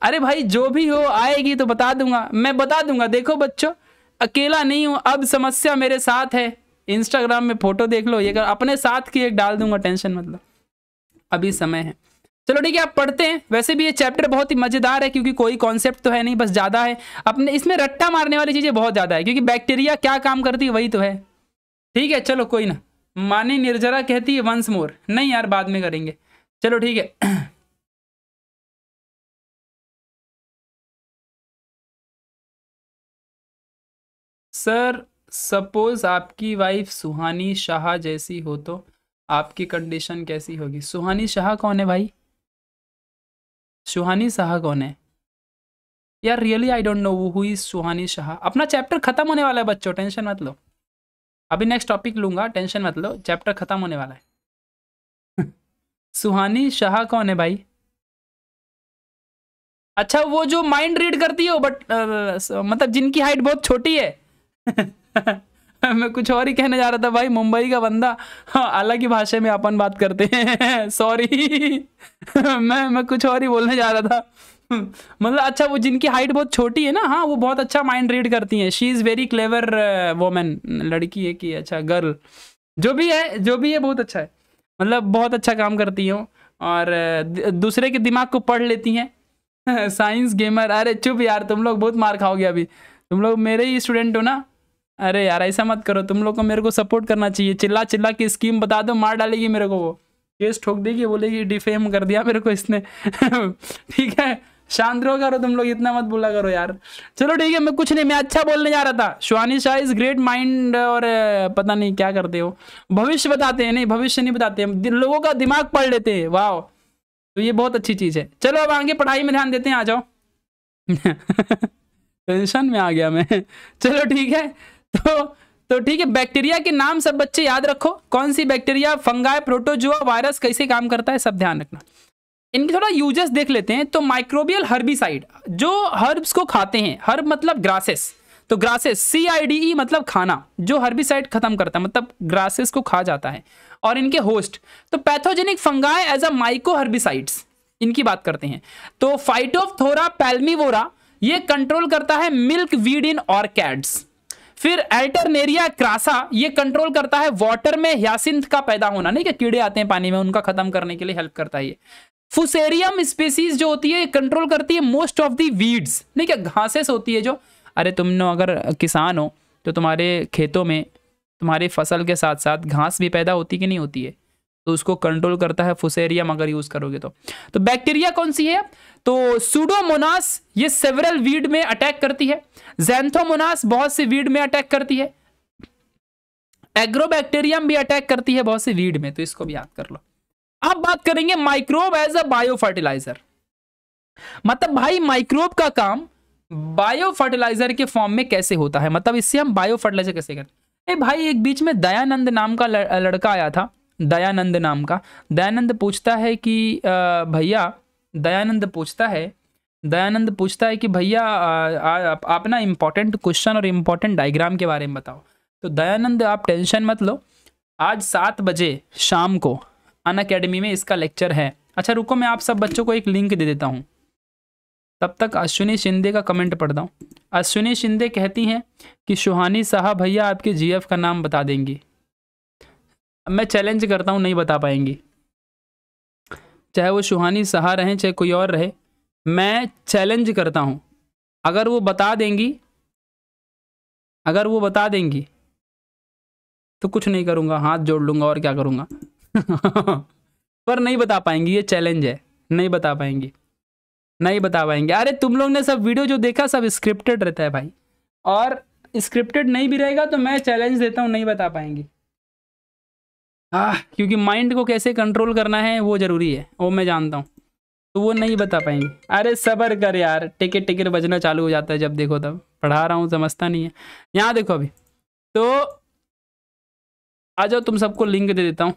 अरे भाई जो भी हो आएगी तो बता दूंगा मैं बता दूंगा देखो बच्चों अकेला नहीं हूँ अब समस्या मेरे साथ है इंस्टाग्राम में फोटो देख लो ये कर अपने साथ की एक डाल दूंगा टेंशन मतलब अभी समय है चलो ठीक है आप पढ़ते हैं वैसे भी ये चैप्टर बहुत ही मजेदार है क्योंकि कोई कॉन्सेप्ट तो है नहीं बस ज्यादा है अपने इसमें रट्टा मारने वाली चीजें बहुत ज्यादा है क्योंकि बैक्टीरिया क्या काम करती है वही तो है ठीक है चलो कोई ना मानी निर्जरा कहती है वंस मोर नहीं यार बाद में करेंगे चलो ठीक है सर सपोज आपकी वाइफ सुहानी शाह जैसी हो तो आपकी कंडीशन कैसी होगी सुहानी शाह कौन है भाई सुहानी शाह कौन है यार really I don't know who is Suhani Shah अपना चैप्टर खत्म होने वाला है बच्चों टेंशन मत लो अभी नेक्स्ट टॉपिक लूंगा टेंशन मत लो चैप्टर खत्म होने वाला है सुहानी शाह कौन है भाई अच्छा वो जो माइंड रीड करती हो बट आ, मतलब जिनकी हाइट बहुत छोटी है मैं कुछ और ही कहने जा रहा था भाई मुंबई का बंदा हाँ, अलग ही भाषा में अपन बात करते हैं सॉरी मैं मैं कुछ और ही बोलने जा रहा था मतलब अच्छा वो जिनकी हाइट बहुत छोटी है ना हाँ वो बहुत अच्छा माइंड रीड करती हैं she is very clever women लड़की है कि अच्छा गर्ल जो भी है जो भी है बहुत अच्छा है मतलब बहुत अच्छा काम करती हूँ और uh, दूसरे के दिमाग को पढ़ लेती हैं साइंस गेमर अरे चुप यार तुम लोग बहुत मार खाओगे अभी तुम लोग मेरे ही स्टूडेंट हो ना अरे यार ऐसा मत करो तुम लोग को मेरे को सपोर्ट करना चाहिए चिल्ला चिल्ला की स्कीम बता दो मार डालेगी मेरे को वो केस ठोक देगी बोलेगी डिफेम कर दिया मेरे को इसने ठीक है शांत रहो करो तुम लोग इतना मत बोला करो यार चलो ठीक है मैं कुछ नहीं मैं अच्छा बोलने जा रहा था Shivani Shah is great mind और पता नहीं क्या करते हो भविष्य बताते हैं नहीं भविष्य नहीं बताते लोगों का दिमाग पढ़ लेते हैं वाह तो ये बहुत अच्छी चीज़ है चलो अब आगे पढ़ाई में ध्यान देते हैं आ जाओ टेंशन में आ गया मैं चलो ठीक है तो तो ठीक है बैक्टीरिया के नाम सब बच्चे याद रखो कौन सी बैक्टीरिया फंगाई प्रोटोजुआ वायरस कैसे काम करता है सब ध्यान रखना इनके थोड़ा यूजेस देख लेते हैं तो माइक्रोबियल हर्बिसाइड जो हर्ब्स को खाते हैं हर्ब मतलब ग्रासेस तो grasses C I D E मतलब खाना जो हर्बिसाइड खत्म करता है मतलब ग्रासेस को खा जाता है और इनके होस्ट तो pathogenic fungi as a myco herbicides इनकी बात करते हैं तो फाइटोफथोरा पैल्मीवोरा ये कंट्रोल करता है मिल्क वीड इन ऑर्कैड्स फिर एल्टरनेरिया क्रासा ये कंट्रोल करता है वाटर में ह्यासिंथ का पैदा होना नहीं क्या कीड़े आते हैं पानी में उनका खत्म करने के लिए हेल्प करता है ये फुसेरियम स्पीसीज जो होती है कंट्रोल करती है मोस्ट ऑफ दी वीड्स नहीं क्या घासेस होती है जो अरे तुम अगर किसान हो तो तुम्हारे खेतों में तुम्हारी फसल के साथ साथ घास भी पैदा होती कि नहीं होती है तो उसको कंट्रोल करता है फुसेरियम अगर यूज करोगे तो तो बैक्टीरिया कौन सी है तो सुडोमोनास ये सेवरल वीड में अटैक करती है जैंथोमोनास बहुत सी वीड में अटैक करती है एग्रोबैक्टीरियम भी अटैक करती है बहुत सी वीड में तो इसको भी याद कर लो अब बात करेंगे microbe as a bio fertiliser मतलब भाई माइक्रोब का काम बायो फर्टिलाइजर के फॉर्म में कैसे होता है मतलब इससे हम बायो फर्टिलाइजर कैसे करते भाई एक बीच में दयानंद नाम का लड़का आया था दयानंद नाम का दयानंद पूछता है कि भैया दयानंद पूछता है दयानंद पूछता है कि भैया अपना इम्पोर्टेंट क्वेश्चन और इम्पोर्टेंट डायग्राम के बारे में बताओ तो दयानंद आप टेंशन मत लो आज सात बजे शाम को अन अकेडमी में इसका लेक्चर है अच्छा रुको मैं आप सब बच्चों को एक लिंक दे देता हूँ तब तक अश्विनी शिंदे का कमेंट पढ़ता हूँ अश्विनी शिंदे कहती हैं कि सुहानी साहब भैया आपके जीएफ का नाम बता देंगी अब मैं चैलेंज करता हूँ नहीं बता पाएंगी चाहे वो सुहानी सहा रहें चाहे कोई और रहे मैं चैलेंज करता हूँ अगर वो बता देंगी अगर वो बता देंगी तो कुछ नहीं करूँगा हाथ जोड़ लूँगा और क्या करूँगा पर नहीं बता पाएंगी ये चैलेंज है नहीं बता पाएंगी नहीं बता पाएंगे अरे तुम लोग ने सब वीडियो जो देखा सब स्क्रिप्टेड रहता है भाई और स्क्रिप्टेड नहीं भी रहेगा तो मैं चैलेंज देता हूँ नहीं बता पाएंगी आ, क्योंकि माइंड को कैसे कंट्रोल करना है वो ज़रूरी है वो मैं जानता हूँ तो वो नहीं बता पाएंगे अरे सबर कर यार टिकट टिकट बजना चालू हो जाता है जब देखो तब पढ़ा रहा हूँ समझता नहीं है यहाँ देखो अभी तो आ जाओ तुम सबको लिंक दे देता हूँ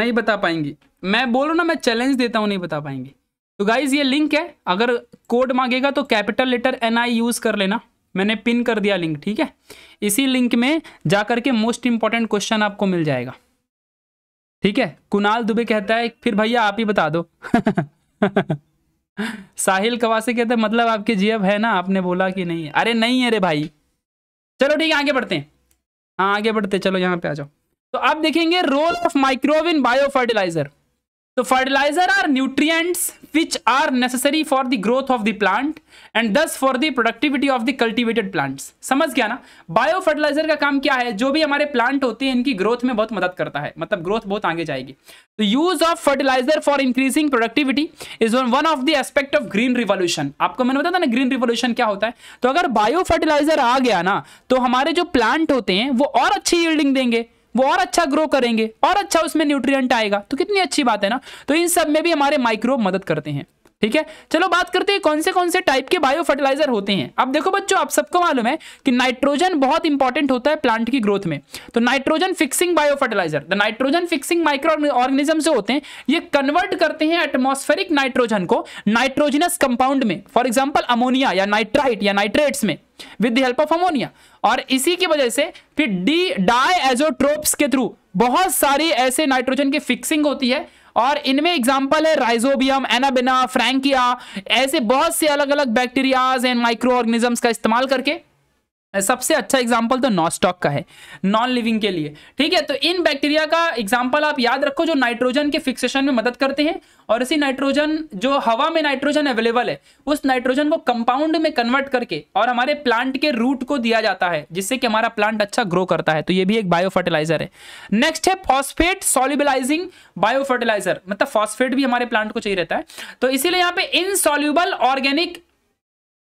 नहीं बता पाएंगी मैं बोल रहा ना मैं चैलेंज देता हूँ नहीं बता पाएंगी तो गाइज ये लिंक है अगर कोड मांगेगा तो capital letter N I use कर लेना मैंने पिन कर दिया लिंक ठीक है इसी लिंक में जाकर के मोस्ट इंपॉर्टेंट क्वेश्चन आपको मिल जाएगा ठीक है कुणाल दुबे कहता है फिर भैया आप ही बता दो साहिल कवासी कहते मतलब आपके जीएफ है ना आपने बोला कि नहीं अरे नहीं है रे भाई चलो ठीक है आगे बढ़ते हैं हाँ आगे बढ़ते चलो यहाँ पे आ जाओ तो आप देखेंगे role of microbe in bio fertiliser तो fertiliser are nutrients which are necessary for the growth of the plant and thus for the productivity of the cultivated plants समझ गया ना बायो फर्टिलाइजर का काम क्या है जो भी हमारे प्लांट होते हैं इनकी ग्रोथ में बहुत मदद करता है मतलब ग्रोथ बहुत आगे जाएगी तो use of fertiliser for increasing productivity is one of the aspect of green revolution आपको मैंने बताया ना ग्रीन रिवोल्यूशन क्या होता है तो अगर बायो फर्टिलाइजर आ गया ना तो हमारे जो प्लांट होते हैं वो और अच्छी यील्डिंग देंगे वो और अच्छा ग्रो करेंगे और अच्छा उसमें न्यूट्रिएंट आएगा तो कितनी अच्छी बात है ना तो इन सब में भी हमारे माइक्रोब मदद करते हैं ठीक है चलो बात करते हैं कौन से कौन से टाइप के बायो फर्टिलाइजर होते हैं अब देखो बच्चों आप सबको मालूम है कि नाइट्रोजन बहुत इंपॉर्टेंट होता है प्लांट की ग्रोथ में तो nitrogen fixing bio fertiliser the nitrogen fixing micro organism से होते हैं ये कन्वर्ट करते हैं एटमोस्फेरिक नाइट्रोजन को नाइट्रोजनस कंपाउंड में फॉर एग्जाम्पल अमोनिया या नाइट्राइट या नाइट्रेट्स में with the help of ammonia और इसी की वजह से फिर डी डाई एजोट्रोप्स के थ्रू बहुत सारी ऐसे नाइट्रोजन की फिक्सिंग होती है और इनमें एग्जाम्पल है राइजोबियम एनाबिना फ्रेंकिया ऐसे बहुत से अलग अलग बैक्टीरियाज एंड माइक्रो ऑर्गेनिजम्स का इस्तेमाल करके सबसे अच्छा एग्जाम्पल तो नॉस्टॉक का है नॉन लिविंग के लिए ठीक है तो इन बैक्टीरिया का एग्जाम्पल आप याद रखो जो नाइट्रोजन के फिक्सेशन में मदद करते हैं और इसी नाइट्रोजन जो हवा में नाइट्रोजन अवेलेबल है उस नाइट्रोजन को कंपाउंड में कन्वर्ट करके और हमारे प्लांट के रूट को दिया जाता है जिससे कि हमारा प्लांट अच्छा ग्रो करता है तो ये भी एक बायो फर्टिलाइजर है नेक्स्ट है फॉस्फेट सॉल्युबलाइजिंग बायो फर्टिलाइजर मतलब फॉस्फेट भी हमारे प्लांट को चाहिए रहता है तो इसीलिए यहाँ पे इनसॉल्यूबल ऑर्गेनिक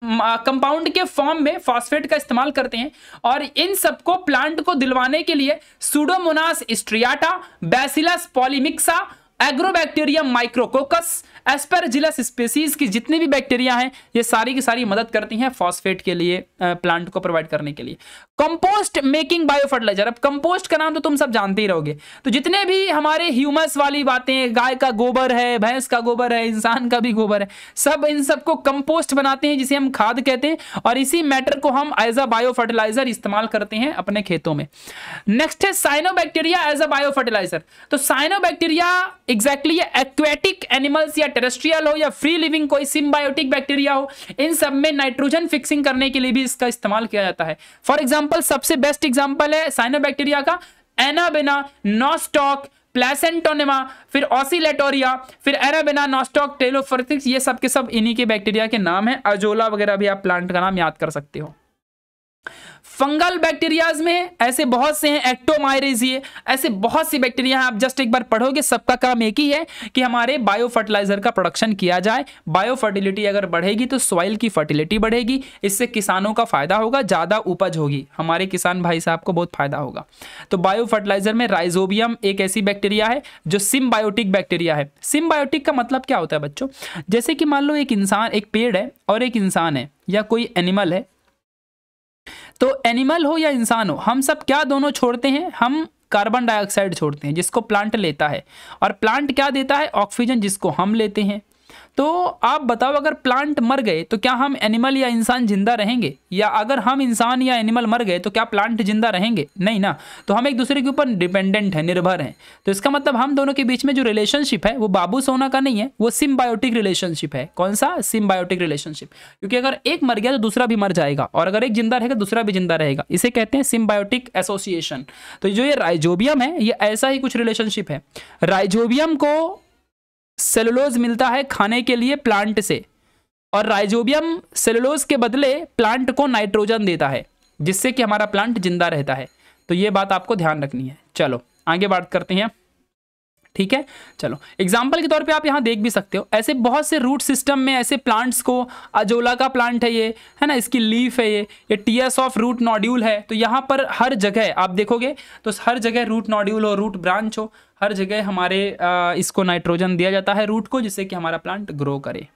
कंपाउंड के फॉर्म में फॉस्फेट का इस्तेमाल करते हैं और इन सबको प्लांट को दिलवाने के लिए pseudomonas striata bacillus polymyxa agrobacterium micrococcus aspergillus species की जितनी भी बैक्टीरिया हैं ये सारी की सारी मदद करती हैं फॉस्फेट के लिए प्लांट को प्रोवाइड करने के लिए कंपोस्ट मेकिंग बायो फर्टिलाइजर अब कंपोस्ट का नाम तो तुम सब जानते ही रहोगे तो जितने भी हमारे ह्यूमस वाली बातें गाय का गोबर है भैंस का गोबर है इंसान का भी गोबर है सब इन सबको कंपोस्ट बनाते हैं जिसे हम खाद कहते हैं और इसी मैटर को हम एज अ बायो फर्टिलाइजर इस्तेमाल करते हैं अपने खेतों में नेक्स्ट है cyano bacteria as a bio fertiliser तो cyano bacteria exactly aquatic animals या टेरेस्ट्रियल हो या फ्री लिविंग कोई सिम्बायोटिक बैक्टीरिया हो इन सब में नाइट्रोजन फिक्सिंग करने के लिए भी इसका इस्तेमाल किया जाता है फॉर एग्जाम्पल सबसे बेस्ट एग्जाम्पल है साइनो का एनाबेना नॉस्टॉक प्लेसेंटोनेमा फिर ऑसिलेटोरिया फिर एराबेना नॉस्टॉक टेलोफर्थिक्स ये सब के सब इन्हीं के बैक्टीरिया के नाम है अजोला वगैरह भी आप प्लांट का नाम याद कर सकते हो फंगल बैक्टीरियाज में ऐसे बहुत से हैं एक्टोमायरेजिए ऐसे बहुत सी बैक्टीरिया हैं आप जस्ट एक बार पढ़ोगे सबका काम एक ही है कि हमारे बायो फर्टिलाइजर का प्रोडक्शन किया जाए बायो फर्टिलिटी अगर बढ़ेगी तो सॉइल की फर्टिलिटी बढ़ेगी इससे किसानों का फायदा होगा ज़्यादा उपज होगी हमारे किसान भाई साहब को बहुत फायदा होगा तो बायो फर्टिलाइजर में राइजोबियम एक ऐसी बैक्टीरिया है जो सिम्बायोटिक बैक्टीरिया है सिम्बायोटिक का मतलब क्या होता है बच्चों जैसे कि मान लो एक इंसान एक पेड़ है और एक इंसान है या कोई एनिमल है तो एनिमल हो या इंसान हो हम सब क्या दोनों छोड़ते हैं हम कार्बन डाइऑक्साइड छोड़ते हैं जिसको प्लांट लेता है और प्लांट क्या देता है ऑक्सीजन जिसको हम लेते हैं तो आप बताओ अगर प्लांट मर गए तो क्या हम एनिमल या इंसान जिंदा रहेंगे या अगर हम इंसान या एनिमल मर गए तो क्या प्लांट जिंदा रहेंगे नहीं ना तो हम एक दूसरे के ऊपर डिपेंडेंट हैं निर्भर हैं तो इसका मतलब हम दोनों के बीच में जो रिलेशनशिप है वो बाबू सोना का नहीं है वो सिम्बायोटिक रिलेशनशिप है कौन सा सिम्बायोटिक रिलेशनशिप क्योंकि अगर एक मर गया तो दूसरा भी मर जाएगा और अगर एक जिंदा रहेगा दूसरा भी जिंदा रहेगा इसे कहते हैं सिम्बायोटिक एसोसिएशन तो जो ये राइजोबियम है ये ऐसा ही कुछ रिलेशनशिप है राइजोबियम को सेलुलोज मिलता है खाने के लिए प्लांट से और राइजोबियम सेलुलोज के बदले प्लांट को नाइट्रोजन देता है जिससे कि हमारा प्लांट जिंदा रहता है तो ये बात आपको ध्यान रखनी है चलो आगे बात करते हैं ठीक है चलो एग्जाम्पल के तौर पे आप यहाँ देख भी सकते हो ऐसे बहुत से रूट सिस्टम में ऐसे प्लांट्स को अजोला का प्लांट है ये है ना इसकी लीफ है ये ये एस ऑफ रूट नॉड्यूल है तो यहाँ पर हर जगह आप देखोगे तो हर जगह रूट नॉड्यूल हो रूट ब्रांच हो हर जगह हमारे आ, इसको नाइट्रोजन दिया जाता है रूट को जिससे कि हमारा प्लांट ग्रो करे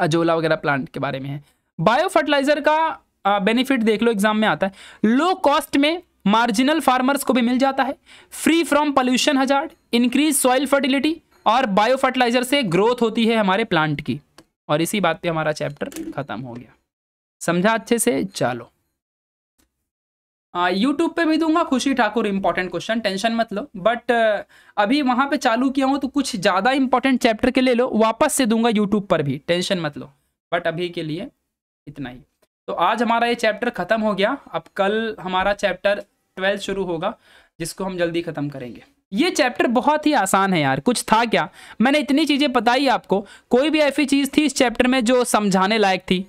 अजोला वगैरह प्लांट के बारे में है बायो फर्टिलाइजर का बेनिफिट देख लो एग्जाम में आता है लो कॉस्ट में मार्जिनल फार्मर्स को भी मिल जाता है free from pollution hazard increase soil fertility और बायो फर्टिलाइजर से ग्रोथ होती है हमारे प्लांट की और इसी बात पे हमारा चैप्टर खत्म हो गया समझा अच्छे से चलो यूट्यूब पे भी दूंगा खुशी ठाकुर इंपॉर्टेंट क्वेश्चन टेंशन मत लो बट अभी वहां पे चालू किया हूं तो कुछ ज़्यादा इंपॉर्टेंट चैप्टर के ले लो वापस से दूंगा यूट्यूब पर भी टेंशन मत लो बट अभी के लिए इतना ही तो आज हमारा ये चैप्टर ख़त्म हो गया अब कल हमारा चैप्टर ट्वेल्थ शुरू होगा जिसको हम जल्दी ख़त्म करेंगे ये चैप्टर बहुत ही आसान है यार कुछ था क्या मैंने इतनी चीज़ें बताई आपको कोई भी ऐसी चीज़ थी इस चैप्टर में जो समझाने लायक थी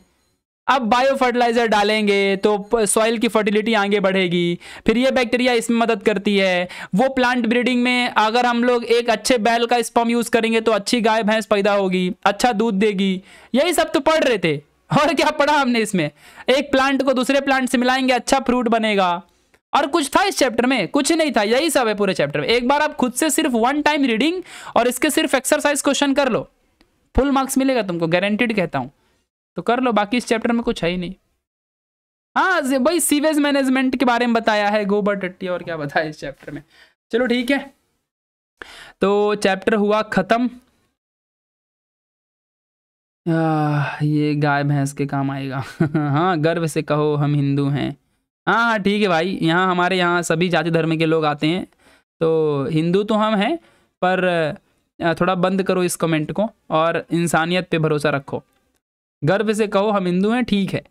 अब बायो फर्टिलाइज़र डालेंगे तो सॉइल की फर्टिलिटी आगे बढ़ेगी फिर ये बैक्टीरिया इसमें मदद करती है वो प्लांट ब्रीडिंग में अगर हम लोग एक अच्छे बैल का स्पम यूज़ करेंगे तो अच्छी गाय भैंस पैदा होगी अच्छा दूध देगी यही सब तो पढ़ रहे थे और क्या पढ़ा हमने इसमें एक प्लांट को दूसरे प्लांट से मिलाएंगे अच्छा फ्रूट बनेगा और कुछ था इस चैप्टर में कुछ नहीं था यही सब है पूरे चैप्टर में एक बार आप खुद से सिर्फ वन टाइम रीडिंग और इसके सिर्फ एक्सरसाइज क्वेश्चन कर लो फुल मार्क्स मिलेगा तुमको गारंटीड कहता हूँ तो कर लो बाकी इस चैप्टर में कुछ है ही नहीं हाँ भाई सीवेज मैनेजमेंट के बारे में बताया है गोबर टट्टी और क्या बताया इस चैप्टर में चलो ठीक है तो चैप्टर हुआ खत्म ये गाय भैंस के काम आएगा हाँ गर्व से कहो हम हिंदू हैं हाँ हाँ ठीक है भाई यहाँ हमारे यहाँ सभी जाति धर्म के लोग आते हैं तो हिंदू तो हम हैं पर थोड़ा बंद करो इस कमेंट को और इंसानियत पे भरोसा रखो गर्व से कहो हम हिंदू हैं ठीक है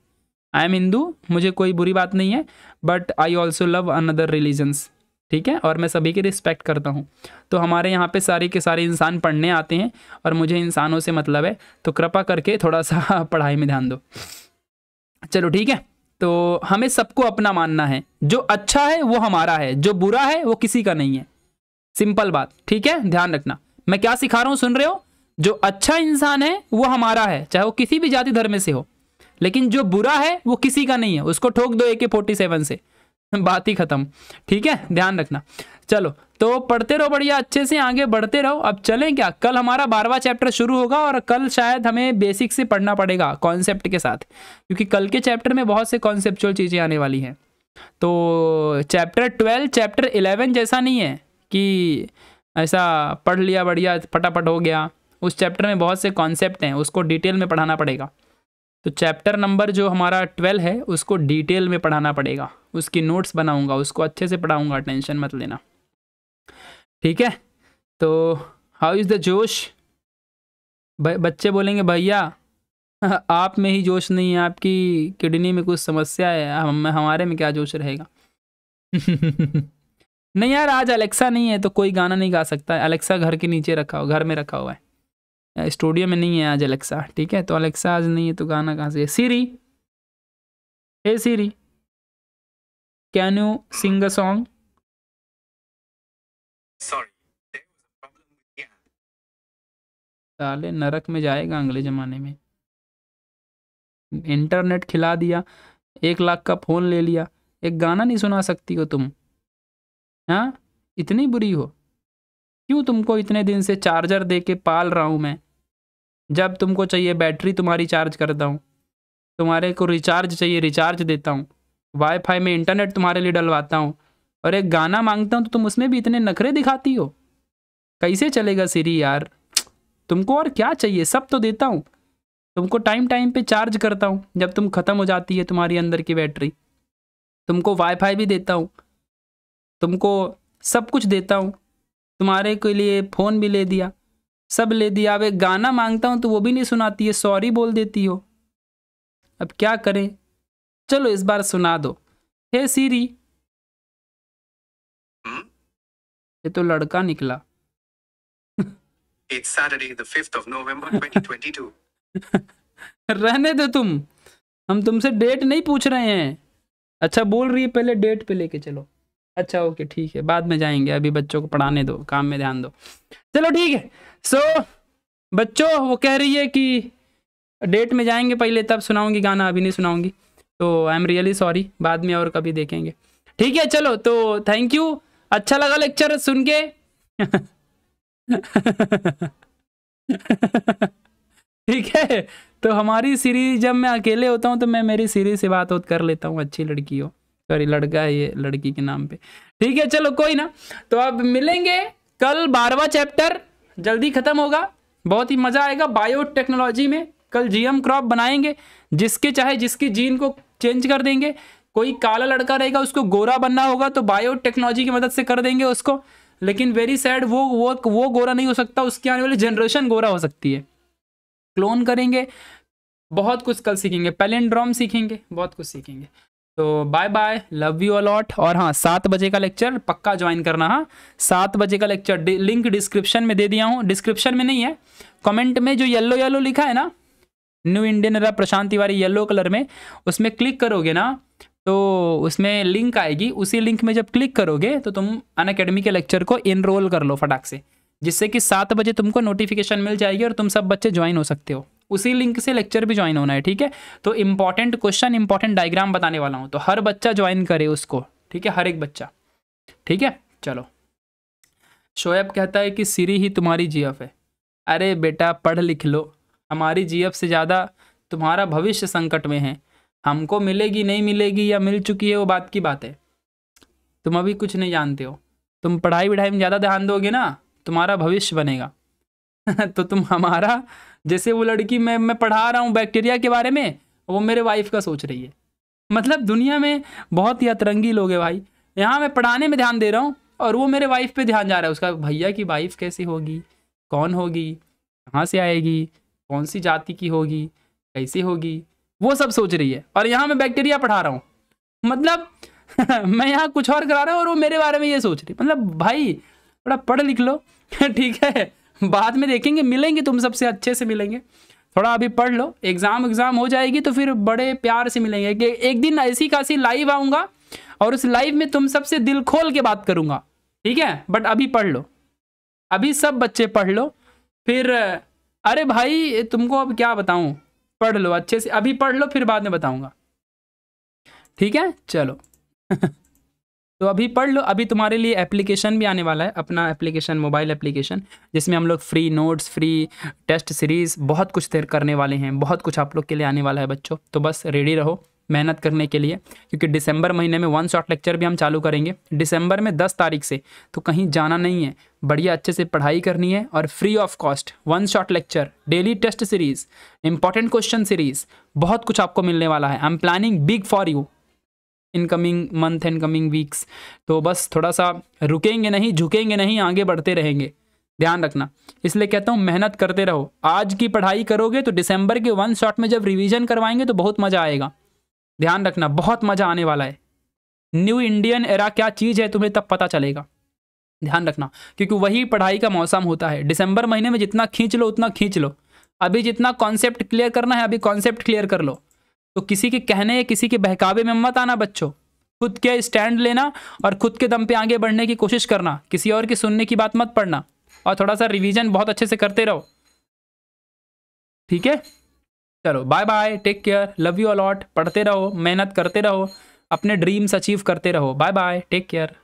आई एम हिंदू मुझे कोई बुरी बात नहीं है but I also love another religions ठीक है और मैं सभी की रिस्पेक्ट करता हूँ तो हमारे यहाँ पे सारे के सारे इंसान पढ़ने आते हैं और मुझे इंसानों से मतलब है तो कृपा करके थोड़ा सा पढ़ाई में ध्यान दो चलो ठीक है तो हमें सबको अपना मानना है जो अच्छा है वो हमारा है जो बुरा है वो किसी का नहीं है सिंपल बात ठीक है ध्यान रखना मैं क्या सिखा रहा हूँ सुन रहे हो जो अच्छा इंसान है वो हमारा है चाहे वो किसी भी जाति धर्म से हो लेकिन जो बुरा है वो किसी का नहीं है उसको ठोक दो ए के फोर्टी सेवन से बात ही खत्म ठीक है ध्यान रखना चलो तो पढ़ते रहो बढ़िया अच्छे से आगे बढ़ते रहो अब चलें क्या कल हमारा बारवा चैप्टर शुरू होगा और कल शायद हमें बेसिक से पढ़ना पड़ेगा कॉन्सेप्ट के साथ क्योंकि कल के चैप्टर में बहुत से कॉन्सेप्चुअल चीज़ें आने वाली हैं तो चैप्टर ट्वेल्व चैप्टर इलेवन जैसा नहीं है कि ऐसा पढ़ लिया बढ़िया फटाफट हो गया उस चैप्टर में बहुत से कॉन्सेप्ट हैं उसको डिटेल में पढ़ाना पड़ेगा तो चैप्टर नंबर जो हमारा ट्वेल्व है उसको डिटेल में पढ़ाना पड़ेगा उसकी नोट्स बनाऊंगा उसको अच्छे से पढ़ाऊंगा टेंशन मत लेना ठीक है तो हाउ इज़ द जोश बच्चे बोलेंगे भैया आप में ही जोश नहीं है आपकी किडनी में कुछ समस्या है हम हमारे में क्या जोश रहेगा नहीं यार आज अलेक्सा नहीं है तो कोई गाना नहीं गा सकता है अलेक्सा घर के नीचे रखा हो घर में रखा हुआ है स्टूडियो में नहीं है आज अलेक्सा ठीक है तो अलेक्सा आज नहीं है तो गाना कहाँ से सीरी ए Siri can you sing a song Sorry, there was a problem with the app. साले नरक में जाएगा अगले ज़माने में इंटरनेट खिला दिया एक लाख का फ़ोन ले लिया एक गाना नहीं सुना सकती हो तुम हाँ इतनी बुरी हो क्यों तुमको इतने दिन से चार्जर दे के पाल रहा हूँ मैं जब तुमको चाहिए बैटरी तुम्हारी चार्ज करता हूँ तुम्हारे को रिचार्ज चाहिए रिचार्ज देता हूँ वाईफाई में इंटरनेट तुम्हारे लिए डलवाता हूँ और एक गाना मांगता हूँ तो तुम उसमें भी इतने नखरे दिखाती हो कैसे चलेगा सीरी यार तुमको और क्या चाहिए सब तो देता हूँ तुमको टाइम टाइम पे चार्ज करता हूँ जब तुम ख़त्म हो जाती है तुम्हारी अंदर की बैटरी तुमको वाईफाई भी देता हूँ तुमको सब कुछ देता हूँ तुम्हारे के लिए फ़ोन भी ले दिया सब ले दिया अब एक गाना मांगता हूँ तो वो भी नहीं सुनाती है सॉरी बोल देती हो अब क्या करें चलो इस बार सुना दो हे सीरी ये तो लड़का निकला It's Saturday the 5th of November 2022. रहने दो तुम हम तुमसे डेट नहीं पूछ रहे हैं अच्छा बोल रही है पहले डेट पे लेके चलो अच्छा ओके ठीक है बाद में जाएंगे अभी बच्चों को पढ़ाने दो काम में ध्यान दो चलो ठीक है सो so, बच्चों वो कह रही है कि डेट में जाएंगे पहले तब सुनाऊंगी गाना अभी नहीं सुनाऊंगी तो आई एम रियली सॉरी बाद में और कभी देखेंगे ठीक है चलो तो थैंक यू अच्छा लगा लेक्चर सुन के ठीक है तो हमारी सीरीज जब मैं अकेले होता हूँ तो मैं मेरी सीरीज से बात कर लेता हूँ अच्छी लड़की हो सॉरी लड़का है ये लड़की के नाम पे ठीक है चलो कोई ना तो अब मिलेंगे कल बारवा चैप्टर जल्दी ख़त्म होगा बहुत ही मज़ा आएगा बायोटेक्नोलॉजी में कल जीएम क्रॉप बनाएंगे जिसके चाहे जिसकी जीन को चेंज कर देंगे कोई काला लड़का रहेगा उसको गोरा बनना होगा तो बायोटेक्नोलॉजी की मदद से कर देंगे उसको लेकिन वेरी सैड वो वो वो गोरा नहीं हो सकता उसकी आने वाली जनरेशन गोरा हो सकती है क्लोन करेंगे बहुत कुछ कल सीखेंगे पेलेंड्रॉम सीखेंगे बहुत कुछ सीखेंगे तो bye bye love you a lot और हाँ सात बजे का लेक्चर पक्का ज्वाइन करना हाँ सात बजे का लेक्चर लिंक डिस्क्रिप्शन में दे दिया हूँ डिस्क्रिप्शन में नहीं है कमेंट में जो येलो येलो लिखा है ना new Indian Prashant Tiwari yellow colour में उसमें क्लिक करोगे ना तो उसमें लिंक आएगी उसी लिंक में जब क्लिक करोगे तो तुम अन अकेडमी के लेक्चर को इनरोल कर लो फटाक से जिससे कि सात बजे तुमको नोटिफिकेशन मिल जाएगी और तुम सब बच्चे ज्वाइन हो सकते हो उसी लिंक से लेक्चर भी ज्वाइन होना है ठीक है तो इंपॉर्टेंट क्वेश्चन इंपॉर्टेंट डायग्राम बताने वाला हूँ तो हर बच्चा ज्वाइन करे उसको ठीक है हर एक बच्चा ठीक है चलो शोएब कहता है कि सीरी ही तुम्हारी जी है अरे बेटा पढ़ लिख लो हमारी जी से ज़्यादा तुम्हारा भविष्य संकट में है हमको मिलेगी नहीं मिलेगी या मिल चुकी है वो बात की बात है तुम अभी कुछ नहीं जानते हो तुम पढ़ाई विढ़ाई में ज़्यादा ध्यान दोगे ना तुम्हारा भविष्य बनेगा तो तुम हमारा जैसे वो लड़की मैं मैं पढ़ा रहा हूँ बैक्टीरिया के बारे में वो मेरे वाइफ का सोच रही है मतलब दुनिया में बहुत ही अतरंगी लोग है भाई यहाँ मैं पढ़ाने में ध्यान दे रहा हूँ और वो मेरे वाइफ पे ध्यान जा रहा है उसका भैया की वाइफ कैसी होगी कौन होगी कहाँ से आएगी कौन सी जाति की होगी कैसी होगी वो सब सोच रही है और यहाँ मैं बैक्टीरिया पढ़ा रहा हूँ मतलब मैं यहाँ कुछ और करा रहा हूँ और वो मेरे बारे में ये सोच रही मतलब भाई थोड़ा पढ़ लिख लो ठीक है बाद में देखेंगे मिलेंगे तुम सबसे अच्छे से मिलेंगे थोड़ा अभी पढ़ लो एग्ज़ाम एग्ज़ाम हो जाएगी तो फिर बड़े प्यार से मिलेंगे कि एक दिन ऐसी खासी लाइव आऊँगा और उस लाइव में तुम सबसे दिल खोल के बात करूँगा ठीक है बट अभी पढ़ लो अभी सब बच्चे पढ़ लो फिर अरे भाई तुमको अब क्या बताऊँ पढ़ लो अच्छे से अभी पढ़ लो फिर बाद में बताऊंगा ठीक है चलो तो अभी पढ़ लो अभी तुम्हारे लिए एप्लीकेशन भी आने वाला है अपना एप्लीकेशन मोबाइल एप्लीकेशन जिसमें हम लोग free notes free test series बहुत कुछ देर करने वाले हैं बहुत कुछ आप लोग के लिए आने वाला है बच्चों तो बस रेडी रहो मेहनत करने के लिए क्योंकि दिसंबर महीने में वन शॉट लेक्चर भी हम चालू करेंगे दिसंबर में दस तारीख से तो कहीं जाना नहीं है बढ़िया अच्छे से पढ़ाई करनी है और free of cost one shot lecture daily test series important question series बहुत कुछ आपको मिलने वाला है I am planning big for you incoming month and coming weeks तो बस थोड़ा सा रुकेंगे नहीं झुकेंगे नहीं आगे बढ़ते रहेंगे ध्यान रखना इसलिए कहता हूँ मेहनत करते रहो आज की पढ़ाई करोगे तो दिसंबर के वन शॉट में जब रिवीजन करवाएंगे तो बहुत मज़ा आएगा ध्यान रखना बहुत मज़ा आने वाला है न्यू इंडियन एरा क्या चीज़ है तुम्हें तब पता चलेगा ध्यान रखना क्योंकि वही पढ़ाई का मौसम होता है दिसंबर महीने में जितना खींच लो उतना खींच लो अभी जितना कॉन्सेप्ट क्लियर करना है अभी कॉन्सेप्ट क्लियर कर लो तो किसी के कहने किसी के बहकावे में मत आना बच्चों खुद के स्टैंड लेना और खुद के दम पे आगे बढ़ने की कोशिश करना किसी और की सुनने की बात मत पढ़ना और थोड़ा सा रिवीजन बहुत अच्छे से करते रहो ठीक है चलो bye bye take care love you a lot पढ़ते रहो मेहनत करते रहो अपने ड्रीम्स अचीव करते रहो बाय बाय टेक केयर